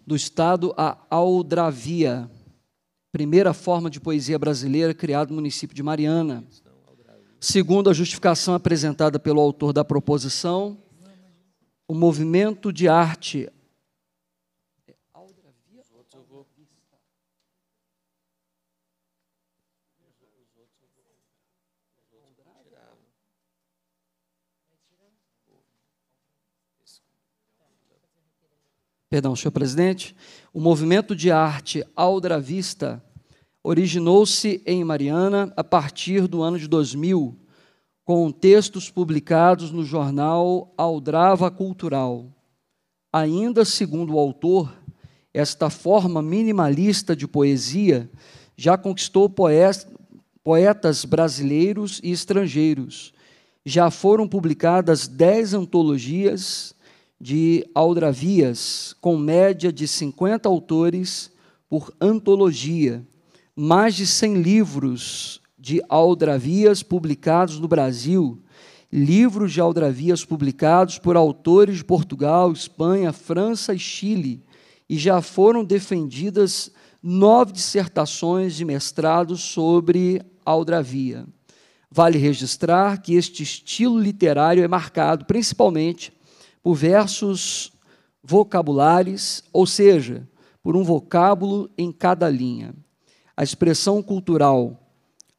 [SPEAKER 3] Do Estado a Aldravia, primeira forma de poesia brasileira criada no município de Mariana. Segundo a justificação apresentada pelo autor da proposição, o movimento de arte perdão, senhor presidente, o movimento de arte aldravista originou-se em Mariana a partir do ano de 2000, com textos publicados no jornal Aldrava Cultural. Ainda segundo o autor, esta forma minimalista de poesia já conquistou poetas brasileiros e estrangeiros. Já foram publicadas dez antologias de Aldravias, com média de 50 autores por antologia, mais de 100 livros de Aldravias publicados no Brasil, livros de Aldravias publicados por autores de Portugal, Espanha, França e Chile, e já foram defendidas nove dissertações de mestrado sobre Aldravia. Vale registrar que este estilo literário é marcado principalmente por versos vocabulares, ou seja, por um vocábulo em cada linha. A expressão cultural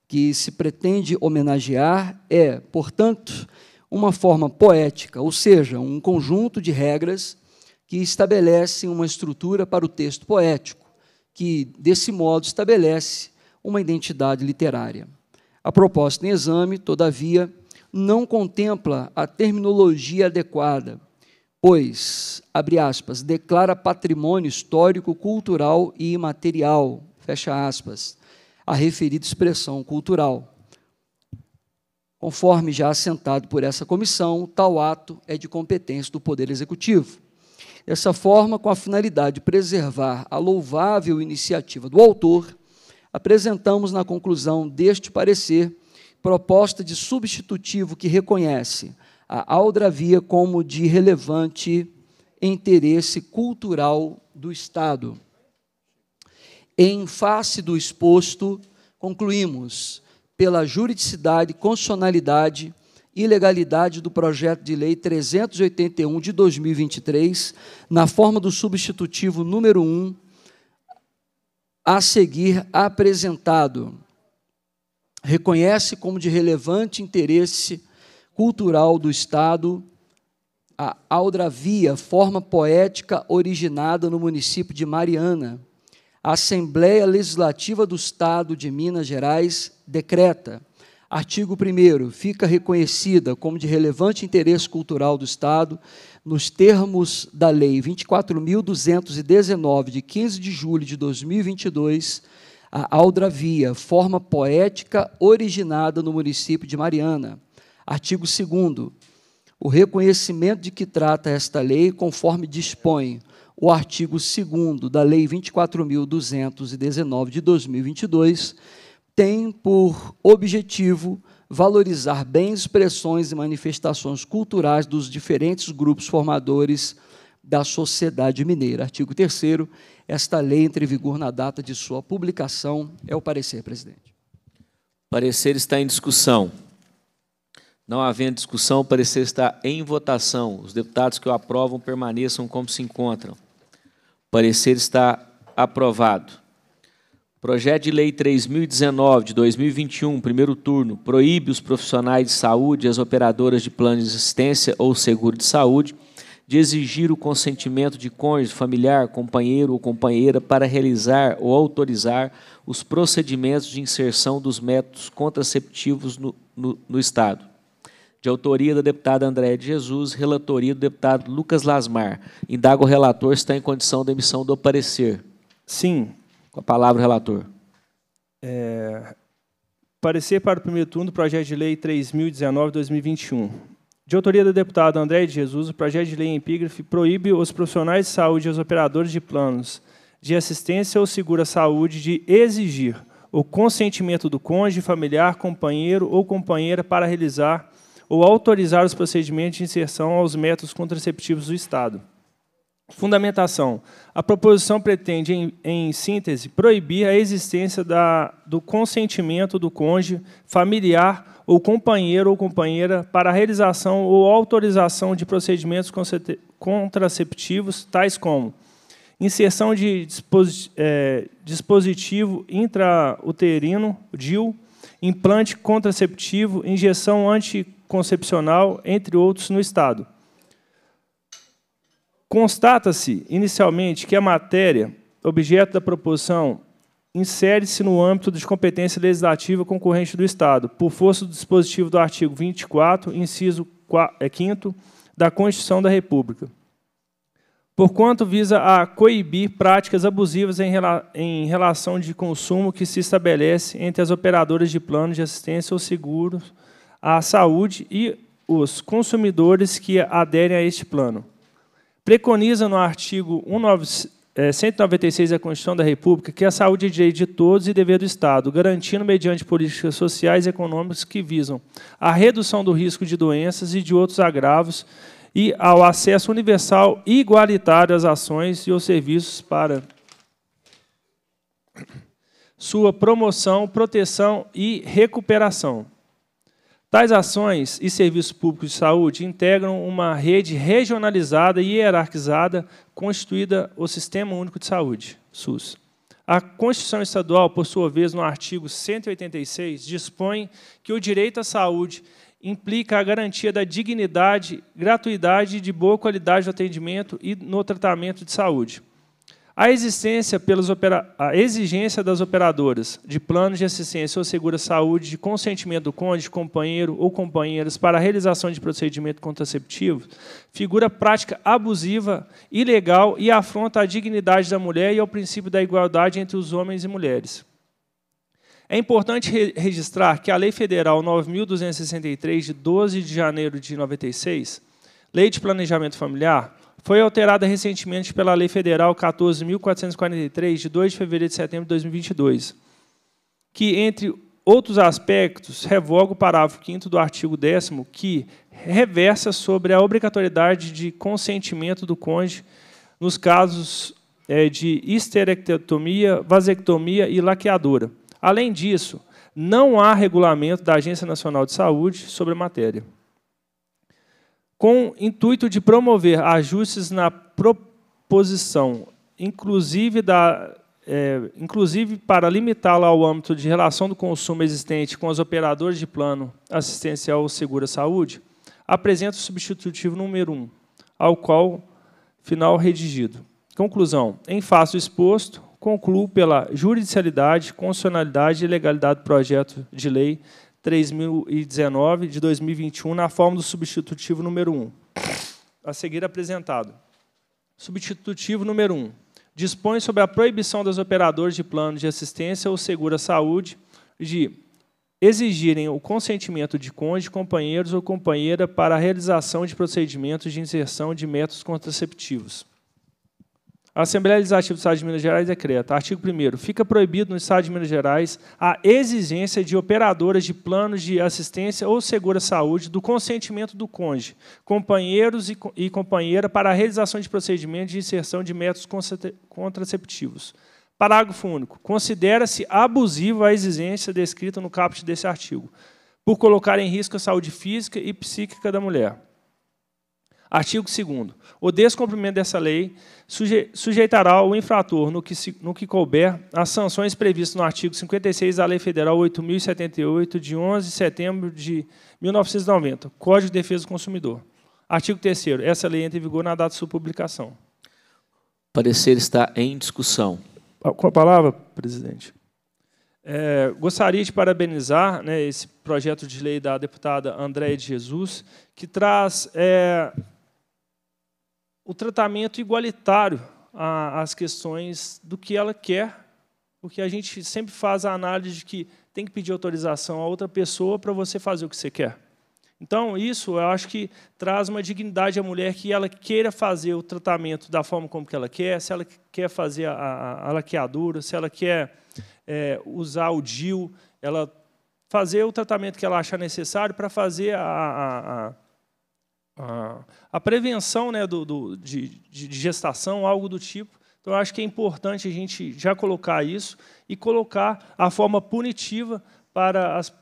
[SPEAKER 3] que se pretende homenagear é, portanto, uma forma poética, ou seja, um conjunto de regras que estabelecem uma estrutura para o texto poético, que, desse modo, estabelece uma identidade literária. A proposta em exame, todavia, não contempla a terminologia adequada pois, abre aspas, declara patrimônio histórico, cultural e imaterial, fecha aspas, a referida expressão cultural. Conforme já assentado por essa comissão, tal ato é de competência do Poder Executivo. Dessa forma, com a finalidade de preservar a louvável iniciativa do autor, apresentamos na conclusão deste parecer proposta de substitutivo que reconhece a Aldravia como de relevante interesse cultural do Estado. Em face do exposto, concluímos pela juridicidade, constitucionalidade e legalidade do projeto de lei 381 de 2023, na forma do substitutivo número 1, a seguir apresentado. Reconhece como de relevante interesse cultural do Estado, a Aldravia, forma poética originada no município de Mariana. A Assembleia Legislativa do Estado de Minas Gerais decreta. Artigo 1. Fica reconhecida como de relevante interesse cultural do Estado, nos termos da Lei 24.219, de 15 de julho de 2022, a Aldravia, forma poética originada no município de Mariana. Artigo 2. O reconhecimento de que trata esta lei, conforme dispõe o artigo 2 da Lei 24.219 de 2022, tem por objetivo valorizar bens, expressões e manifestações culturais dos diferentes grupos formadores da sociedade mineira. Artigo 3 esta lei entre em vigor na data de sua publicação. É o parecer, presidente.
[SPEAKER 1] O parecer está em discussão. Não havendo discussão, o parecer está em votação. Os deputados que o aprovam permaneçam como se encontram. O parecer está aprovado. Projeto de Lei 3019 de 2021, primeiro turno, proíbe os profissionais de saúde e as operadoras de plano de assistência ou seguro de saúde de exigir o consentimento de cônjuge, familiar, companheiro ou companheira para realizar ou autorizar os procedimentos de inserção dos métodos contraceptivos no, no, no Estado de autoria da deputada Andréa de Jesus, relatoria do deputado Lucas Lasmar. Indaga o relator se está em condição de emissão do parecer. Sim. Com a palavra, relator.
[SPEAKER 5] É... Parecer para o primeiro turno do projeto de lei 3019-2021. De autoria da deputada Andréa de Jesus, o projeto de lei em epígrafe proíbe os profissionais de saúde e os operadores de planos de assistência ou segura-saúde de exigir o consentimento do cônjuge, familiar, companheiro ou companheira para realizar ou autorizar os procedimentos de inserção aos métodos contraceptivos do Estado. Fundamentação. A proposição pretende, em, em síntese, proibir a existência da, do consentimento do cônjuge, familiar ou companheiro ou companheira para a realização ou autorização de procedimentos contraceptivos, tais como inserção de disposi é, dispositivo intrauterino, DIL, implante contraceptivo, injeção anticonceptiva, concepcional, entre outros, no Estado. Constata-se, inicialmente, que a matéria, objeto da proposição, insere-se no âmbito de competência legislativa concorrente do Estado, por força do dispositivo do artigo 24, inciso 5 é, da Constituição da República. Porquanto visa a coibir práticas abusivas em, em relação de consumo que se estabelece entre as operadoras de plano de assistência ou seguros à saúde e os consumidores que aderem a este plano. Preconiza no artigo 196 eh, da Constituição da República que a saúde é direito de todos e dever do Estado, garantindo mediante políticas sociais e econômicas que visam a redução do risco de doenças e de outros agravos e ao acesso universal e igualitário às ações e aos serviços para sua promoção, proteção e recuperação. Tais ações e serviços públicos de saúde integram uma rede regionalizada e hierarquizada constituída o Sistema Único de Saúde, SUS. A Constituição Estadual, por sua vez, no artigo 186, dispõe que o direito à saúde implica a garantia da dignidade, gratuidade e de boa qualidade do atendimento e no tratamento de saúde. A, existência pelas opera... a exigência das operadoras de planos de assistência ou segura-saúde de consentimento do cônjuge, companheiro ou companheiras para a realização de procedimento contraceptivo figura prática abusiva, ilegal e afronta a dignidade da mulher e ao princípio da igualdade entre os homens e mulheres. É importante re registrar que a Lei Federal 9.263, de 12 de janeiro de 96, Lei de Planejamento Familiar, foi alterada recentemente pela Lei Federal 14.443, de 2 de fevereiro de setembro de 2022, que, entre outros aspectos, revoga o parágrafo 5 do artigo 10, que reversa sobre a obrigatoriedade de consentimento do cônjuge nos casos é, de histerectomia, vasectomia e laqueadora. Além disso, não há regulamento da Agência Nacional de Saúde sobre a matéria com intuito de promover ajustes na proposição, inclusive, da, é, inclusive para limitá-la ao âmbito de relação do consumo existente com os operadores de plano assistencial segura-saúde, apresenta o substitutivo número 1, ao qual final redigido. Conclusão. Em face do exposto, concluo pela juridicialidade, constitucionalidade e legalidade do projeto de lei 3019 de 2021, na forma do substitutivo número 1. A seguir apresentado. Substitutivo número 1. Dispõe sobre a proibição das operadoras de plano de assistência ou segura-saúde de exigirem o consentimento de cônjuge, companheiros ou companheira para a realização de procedimentos de inserção de métodos contraceptivos. A Assembleia Legislativa do Estado de Minas Gerais decreta. Artigo 1 Fica proibido no Estado de Minas Gerais a exigência de operadoras de planos de assistência ou segura-saúde do consentimento do cônjuge, companheiros e, e companheira para a realização de procedimentos de inserção de métodos contraceptivos. Parágrafo único. Considera-se abusiva a exigência descrita no caput desse artigo, por colocar em risco a saúde física e psíquica da mulher. Artigo 2 O descumprimento dessa lei sujeitará o infrator, no que, se, no que couber, às sanções previstas no artigo 56 da Lei Federal 8.078, de 11 de setembro de 1990, Código de Defesa do Consumidor. Artigo 3 Essa lei entra em vigor na data de sua publicação.
[SPEAKER 1] O parecer está
[SPEAKER 5] em discussão. Ah, com a palavra, presidente. É, gostaria de parabenizar né, esse projeto de lei da deputada Andréia de Jesus, que traz é, o tratamento igualitário às questões do que ela quer, porque a gente sempre faz a análise de que tem que pedir autorização a outra pessoa para você fazer o que você quer. Então, isso eu acho que traz uma dignidade à mulher que ela queira fazer o tratamento da forma como que ela quer, se ela quer fazer a, a, a laqueadura, se ela quer é, usar o DIL, ela fazer o tratamento que ela achar necessário para fazer a, a a, prevenção né, do, do de, de, gestação, algo do tipo. Então, acho que é importante a gente já colocar isso e colocar a forma punitiva para as,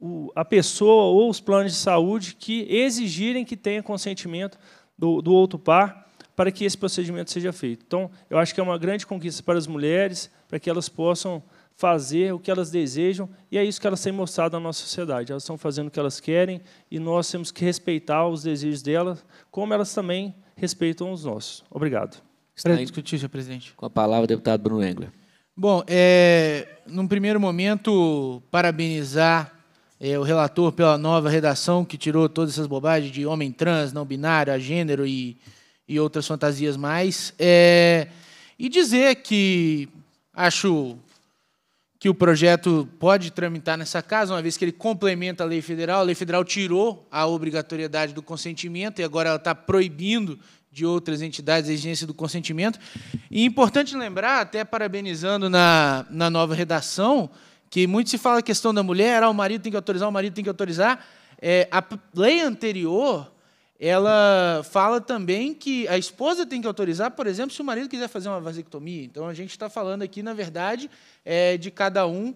[SPEAKER 5] o, a pessoa ou os planos de saúde que exigirem que tenha consentimento do, do outro par para que esse procedimento seja feito. Então, eu acho que é uma grande conquista para as mulheres, para que elas possam fazer o que elas desejam, e é isso que elas têm mostrado na nossa sociedade. Elas estão fazendo o que elas querem e nós temos que respeitar os desejos delas, como elas também respeitam os nossos. Obrigado. Está em discutir, presidente. Com
[SPEAKER 1] a palavra, deputado Bruno Engler.
[SPEAKER 2] Bom, é, num primeiro momento, parabenizar é, o relator pela nova redação que tirou todas essas bobagens de homem trans, não binário, a gênero e, e outras fantasias mais. É, e dizer que acho que o projeto pode tramitar nessa casa, uma vez que ele complementa a lei federal. A lei federal tirou a obrigatoriedade do consentimento e agora ela está proibindo de outras entidades a exigência do consentimento. E é importante lembrar, até parabenizando na, na nova redação, que muito se fala a questão da mulher, ah, o marido tem que autorizar, o marido tem que autorizar. É, a lei anterior ela fala também que a esposa tem que autorizar, por exemplo, se o marido quiser fazer uma vasectomia. Então a gente está falando aqui, na verdade, é, de cada um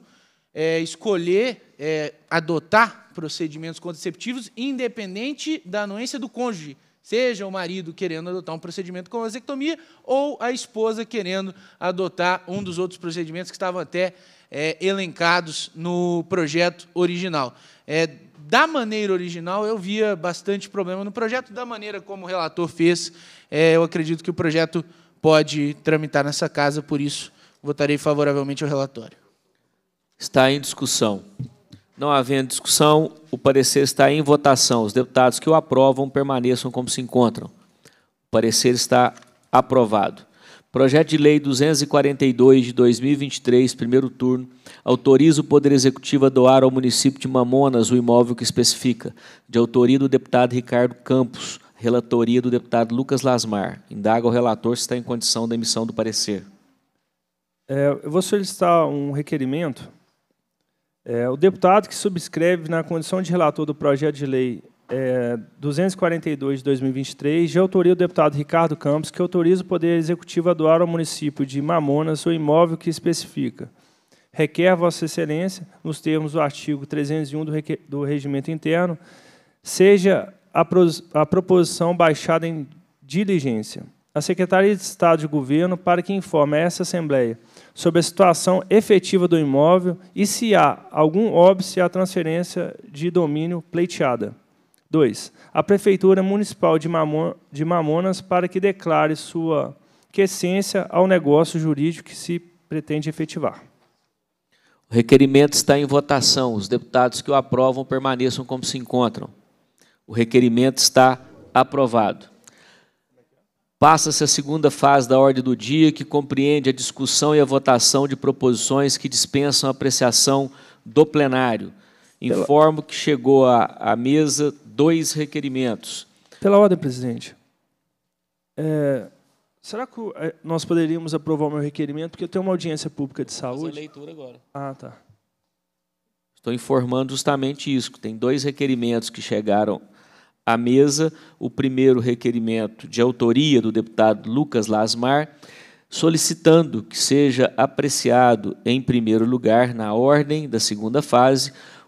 [SPEAKER 2] é, escolher é, adotar procedimentos contraceptivos independente da anuência do cônjuge. Seja o marido querendo adotar um procedimento com vasectomia ou a esposa querendo adotar um dos outros procedimentos que estavam até é, elencados no projeto original. É, da maneira original, eu via bastante problema no projeto. Da maneira como o relator fez, é, eu acredito que o projeto pode tramitar nessa casa, por isso votarei favoravelmente ao relatório.
[SPEAKER 1] Está em discussão. Não havendo discussão, o parecer está em votação. Os deputados que o aprovam permaneçam como se encontram. O parecer está aprovado. Projeto de Lei 242 de 2023, primeiro turno, autoriza o Poder Executivo a doar ao município de Mamonas o imóvel que especifica, de autoria do deputado Ricardo Campos, relatoria do deputado Lucas Lasmar. Indaga o relator se está em condição da emissão do parecer.
[SPEAKER 5] É, eu vou solicitar um requerimento. É, o deputado que subscreve na condição de relator do projeto de lei é, 242 de 2023, de autoria do deputado Ricardo Campos, que autoriza o Poder Executivo a doar ao município de Mamonas o imóvel que especifica. Requer Vossa Excelência, nos termos do artigo 301 do, do Regimento Interno, seja a, a proposição baixada em diligência. A Secretaria de Estado de Governo para que informe a essa Assembleia sobre a situação efetiva do imóvel e se há algum óbice à transferência de domínio pleiteada. 2. A Prefeitura Municipal de, Mamonas para que declare sua quiescência ao negócio jurídico que se pretende efetivar.
[SPEAKER 1] O requerimento está em votação. Os deputados que o aprovam permaneçam como se encontram. O requerimento está aprovado. Passa-se a segunda fase da ordem do dia, que compreende a discussão e a votação de proposições que dispensam apreciação do plenário. Informo que chegou à, à mesa dois requerimentos.
[SPEAKER 5] Pela ordem, presidente. É, será que é, nós poderíamos aprovar o meu requerimento? Porque eu tenho uma audiência pública de saúde. Fazer leitura agora. Ah, tá.
[SPEAKER 1] Estou informando justamente isso, que tem dois requerimentos que chegaram à mesa. O primeiro requerimento de autoria do deputado Lucas Lasmar, solicitando que seja apreciado, em primeiro lugar, na ordem da segunda fase,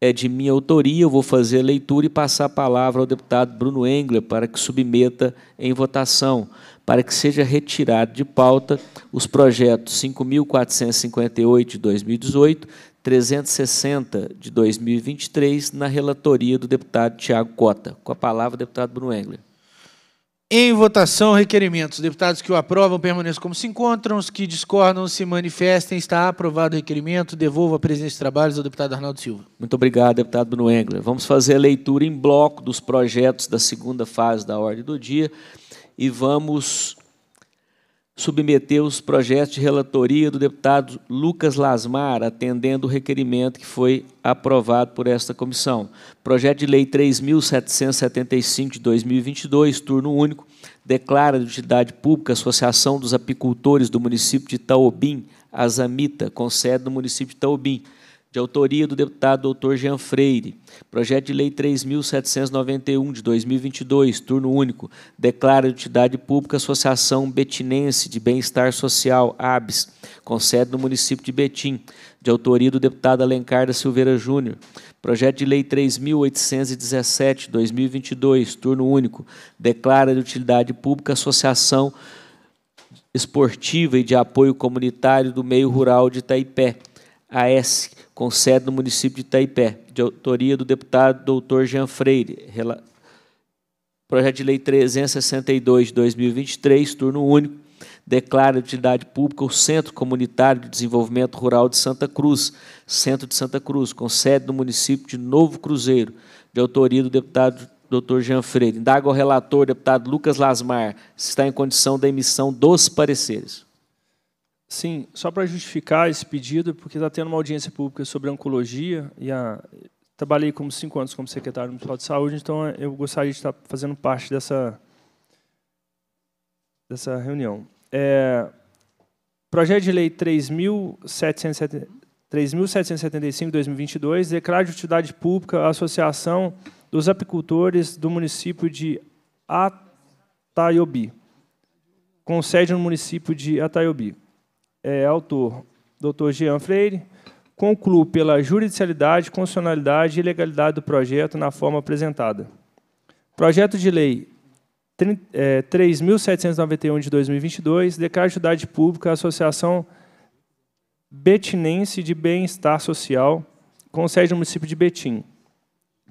[SPEAKER 1] é de minha autoria, eu vou fazer a leitura e passar a palavra ao deputado Bruno Engler para que submeta em votação, para que seja retirado de pauta os projetos 5.458 de 2018, 360 de 2023, na relatoria do deputado Tiago Cota. Com a palavra, deputado Bruno Engler.
[SPEAKER 2] Em votação, requerimentos. Deputados que o aprovam permaneçam como se encontram. Os que discordam se manifestem. Está aprovado o requerimento. Devolvo a presidência de trabalhos ao deputado Arnaldo Silva.
[SPEAKER 1] Muito obrigado, deputado Bruno Engler. Vamos fazer a leitura em bloco dos projetos da segunda fase da ordem do dia e vamos submeteu os projetos de relatoria do deputado Lucas Lasmar, atendendo o requerimento que foi aprovado por esta comissão. Projeto de Lei 3.775 de 2022, turno único, declara de utilidade pública a Associação dos Apicultores do município de Taobim, Azamita, com sede no município de Taobim, de autoria do deputado doutor Jean Freire. Projeto de Lei 3.791, de 2022, turno único, declara de utilidade pública Associação Betinense de Bem-Estar Social, ABS, com sede no município de Betim, de autoria do deputado Alencar da Silveira Júnior. Projeto de Lei 3.817, 2022, turno único, declara de utilidade pública Associação Esportiva e de Apoio Comunitário do Meio Rural de Itaipé, AESC, com sede no município de Itaipé, de autoria do deputado doutor Jean Freire. Projeto de Lei 362 de 2023, turno único, declara de utilidade pública o Centro Comunitário de Desenvolvimento Rural de Santa Cruz, Centro de Santa Cruz, com sede no município de Novo Cruzeiro, de autoria do deputado doutor Jean Freire. Indaga o relator, deputado Lucas Lasmar, se está em condição da emissão dos pareceres.
[SPEAKER 5] Sim, só para justificar esse pedido, porque está tendo uma audiência pública sobre oncologia e a... trabalhei como cinco anos como secretário municipal de saúde, então eu gostaria de estar fazendo parte dessa dessa reunião. É... Projeto de Lei 3.775-2022 declara de utilidade pública a Associação dos Apicultores do município de Ataiobi, com sede no município de Ataiobi é, autor, doutor Jean Freire, concluo pela juridicialidade, constitucionalidade e legalidade do projeto na forma apresentada. Projeto de Lei 3.791 é, de 2022 declara de pública a Associação Betinense de Bem-Estar Social, com sede no município de Betim.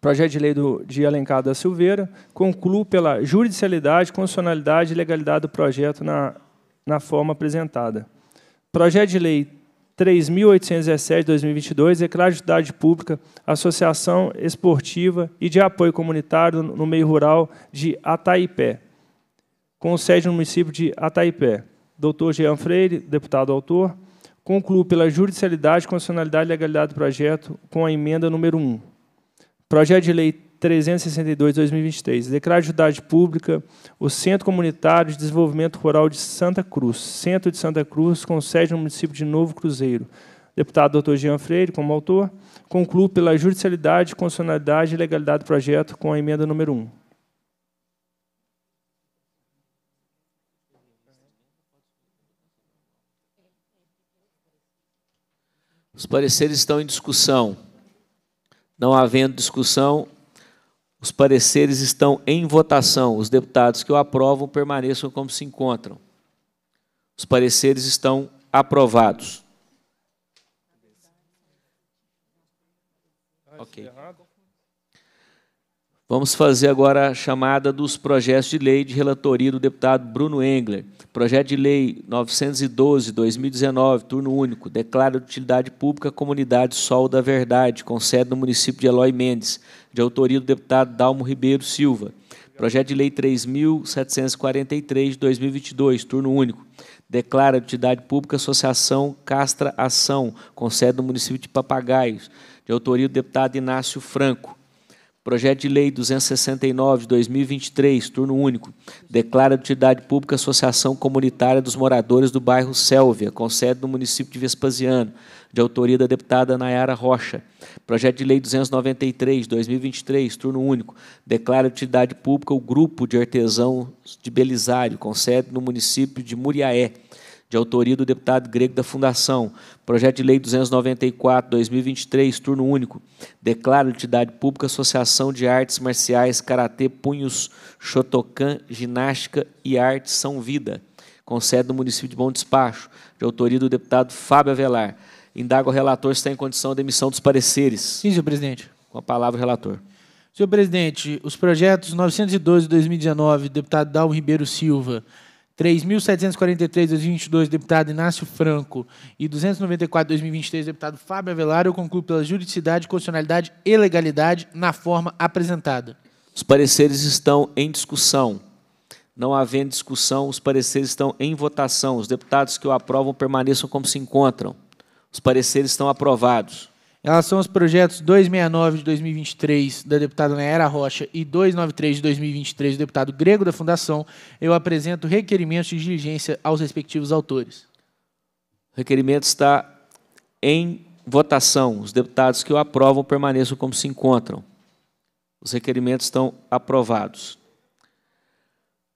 [SPEAKER 5] Projeto de Lei do, de Alencar da Silveira concluo pela juridicialidade, constitucionalidade e legalidade do projeto na, na forma apresentada. Projeto de Lei 3.817-2022, Ecratividade Pública, Associação Esportiva e de Apoio Comunitário no Meio Rural de Ataipé, com sede no município de Ataipé. Doutor Jean Freire, deputado autor, concluo pela judicialidade, constitucionalidade e legalidade do projeto com a emenda número 1. Projeto de Lei 362 2023. Declara de utilidade pública o Centro Comunitário de Desenvolvimento Rural de Santa Cruz, Centro de Santa Cruz, com sede no município de Novo Cruzeiro. Deputado Dr. Jean Freire, como autor, concluo pela judicialidade, constitucionalidade e legalidade do projeto com a emenda número 1.
[SPEAKER 1] Os pareceres estão em discussão. Não havendo discussão, os pareceres estão em votação. Os deputados que o aprovam permaneçam como se encontram. Os pareceres estão aprovados. Ok. Vamos fazer agora a chamada dos projetos de lei de relatoria do deputado Bruno Engler. Projeto de Lei 912-2019, turno único, declara de utilidade pública a comunidade Sol da Verdade, com sede no município de Eloy Mendes, de autoria do deputado Dalmo Ribeiro Silva. Projeto de Lei 3.743 de 2022, turno único, declara de utilidade pública a Associação Castra Ação, com sede no município de Papagaios, de autoria do deputado Inácio Franco. Projeto de Lei 269 de 2023, turno único, declara de utilidade pública a Associação Comunitária dos Moradores do Bairro Sélvia, com sede no município de Vespasiano, de autoria da deputada Nayara Rocha. Projeto de Lei 293 de 2023, turno único, declara de utilidade pública o Grupo de Artesãos de Belisário, com sede no município de Muriaé, de autoria do deputado grego da Fundação, projeto de lei 294/2023, turno único, declara entidade pública Associação de Artes Marciais Karatê, Punhos, Shotokan, Ginástica e Artes São Vida, com sede no município de Bom Despacho, de autoria do deputado Fábio Avelar. indago o relator se está em condição de emissão dos pareceres. Sim, senhor presidente. Com a palavra o relator.
[SPEAKER 2] Senhor presidente, os projetos 912 de 2019, deputado Dalmo Ribeiro Silva, 3.743, 2022, deputado Inácio Franco, e 294, 2023, deputado Fábio Avelar, eu concluo pela juridicidade, constitucionalidade e legalidade na forma apresentada.
[SPEAKER 1] Os pareceres estão em discussão. Não havendo discussão, os pareceres estão em votação. Os deputados que o aprovam permaneçam como se encontram. Os pareceres estão aprovados.
[SPEAKER 2] Elas são os projetos 269 de 2023 da deputada Nayara Rocha e 293 de 2023 do deputado Grego da Fundação. Eu apresento requerimentos de diligência aos respectivos autores. O requerimento está
[SPEAKER 1] em votação. Os deputados que o aprovam permaneçam como se encontram. Os requerimentos estão aprovados.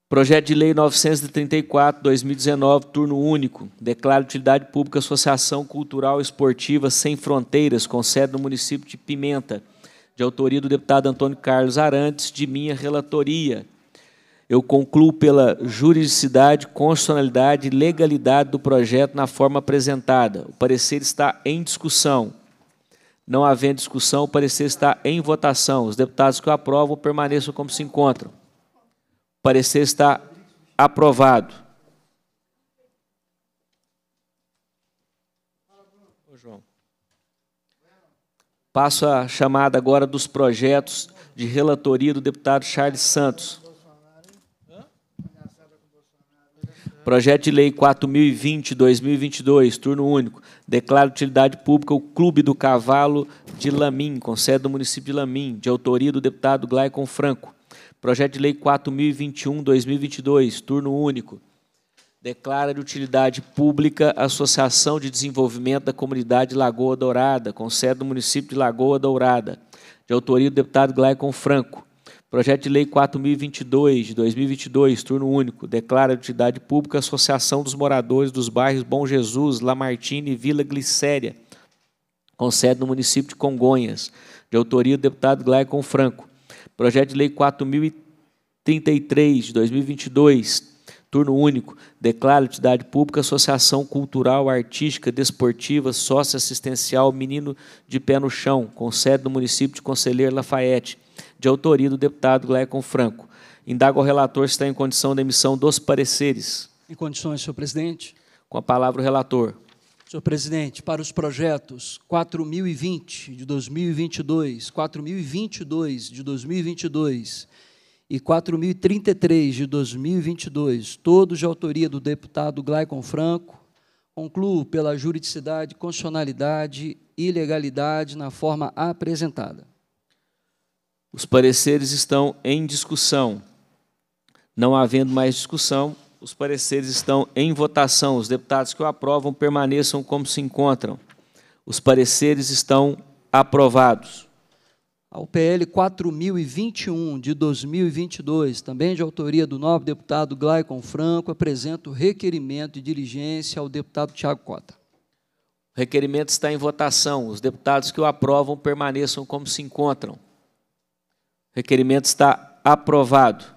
[SPEAKER 1] Projeto de Lei 934, 2019, turno único. Declara utilidade pública Associação Cultural Esportiva Sem Fronteiras, com sede no município de Pimenta, de autoria do deputado Antônio Carlos Arantes, de minha relatoria. Eu concluo pela juridicidade, constitucionalidade e legalidade do projeto na forma apresentada. O parecer está em discussão. Não havendo discussão, o parecer está em votação. Os deputados que o aprovam permaneçam como se encontram parecer está aprovado. Passo a chamada agora dos projetos de relatoria do deputado Charles Santos. Projeto de Lei 4020-2022, turno único. Declara utilidade pública o Clube do Cavalo de Lamim, com sede do município de Lamim, de autoria do deputado Glaicon Franco. Projeto de Lei 4021-2022, turno único. Declara de utilidade pública a Associação de Desenvolvimento da Comunidade Lagoa Dourada, com sede no município de Lagoa Dourada, de autoria do deputado Glaicon Franco. Projeto de Lei 4022, de 2022, turno único, declara de utilidade pública a Associação dos Moradores dos Bairros Bom Jesus, Lamartine e Vila Glicéria, com sede no município de Congonhas, de autoria do deputado Glaicon Franco. Projeto de Lei 4033 de 2022, turno único, declara entidade pública associação cultural, artística, desportiva, socioassistencial Menino de Pé no Chão, com sede no município de Conselheiro Lafayette, de autoria do deputado Glaicon Franco. Indaga o relator se está em condição da emissão dos pareceres. Em condições,
[SPEAKER 3] senhor presidente.
[SPEAKER 1] Com a palavra o relator.
[SPEAKER 3] Senhor presidente, para os projetos 4020 de 2022, 4022 de 2022 e 4033 de 2022, todos de autoria do deputado Glaicon Franco, concluo pela juridicidade, constitucionalidade e legalidade na forma apresentada.
[SPEAKER 1] Os pareceres estão em discussão. Não havendo mais discussão, os pareceres estão em votação. Os deputados que o aprovam permaneçam como se encontram. Os pareceres estão aprovados.
[SPEAKER 3] Ao PL 4021 de 2022, também de autoria do nobre deputado Glaicon Franco, apresento requerimento de diligência ao deputado Tiago Cota. O requerimento
[SPEAKER 1] está em votação. Os deputados que o aprovam permaneçam como se encontram. O requerimento está aprovado.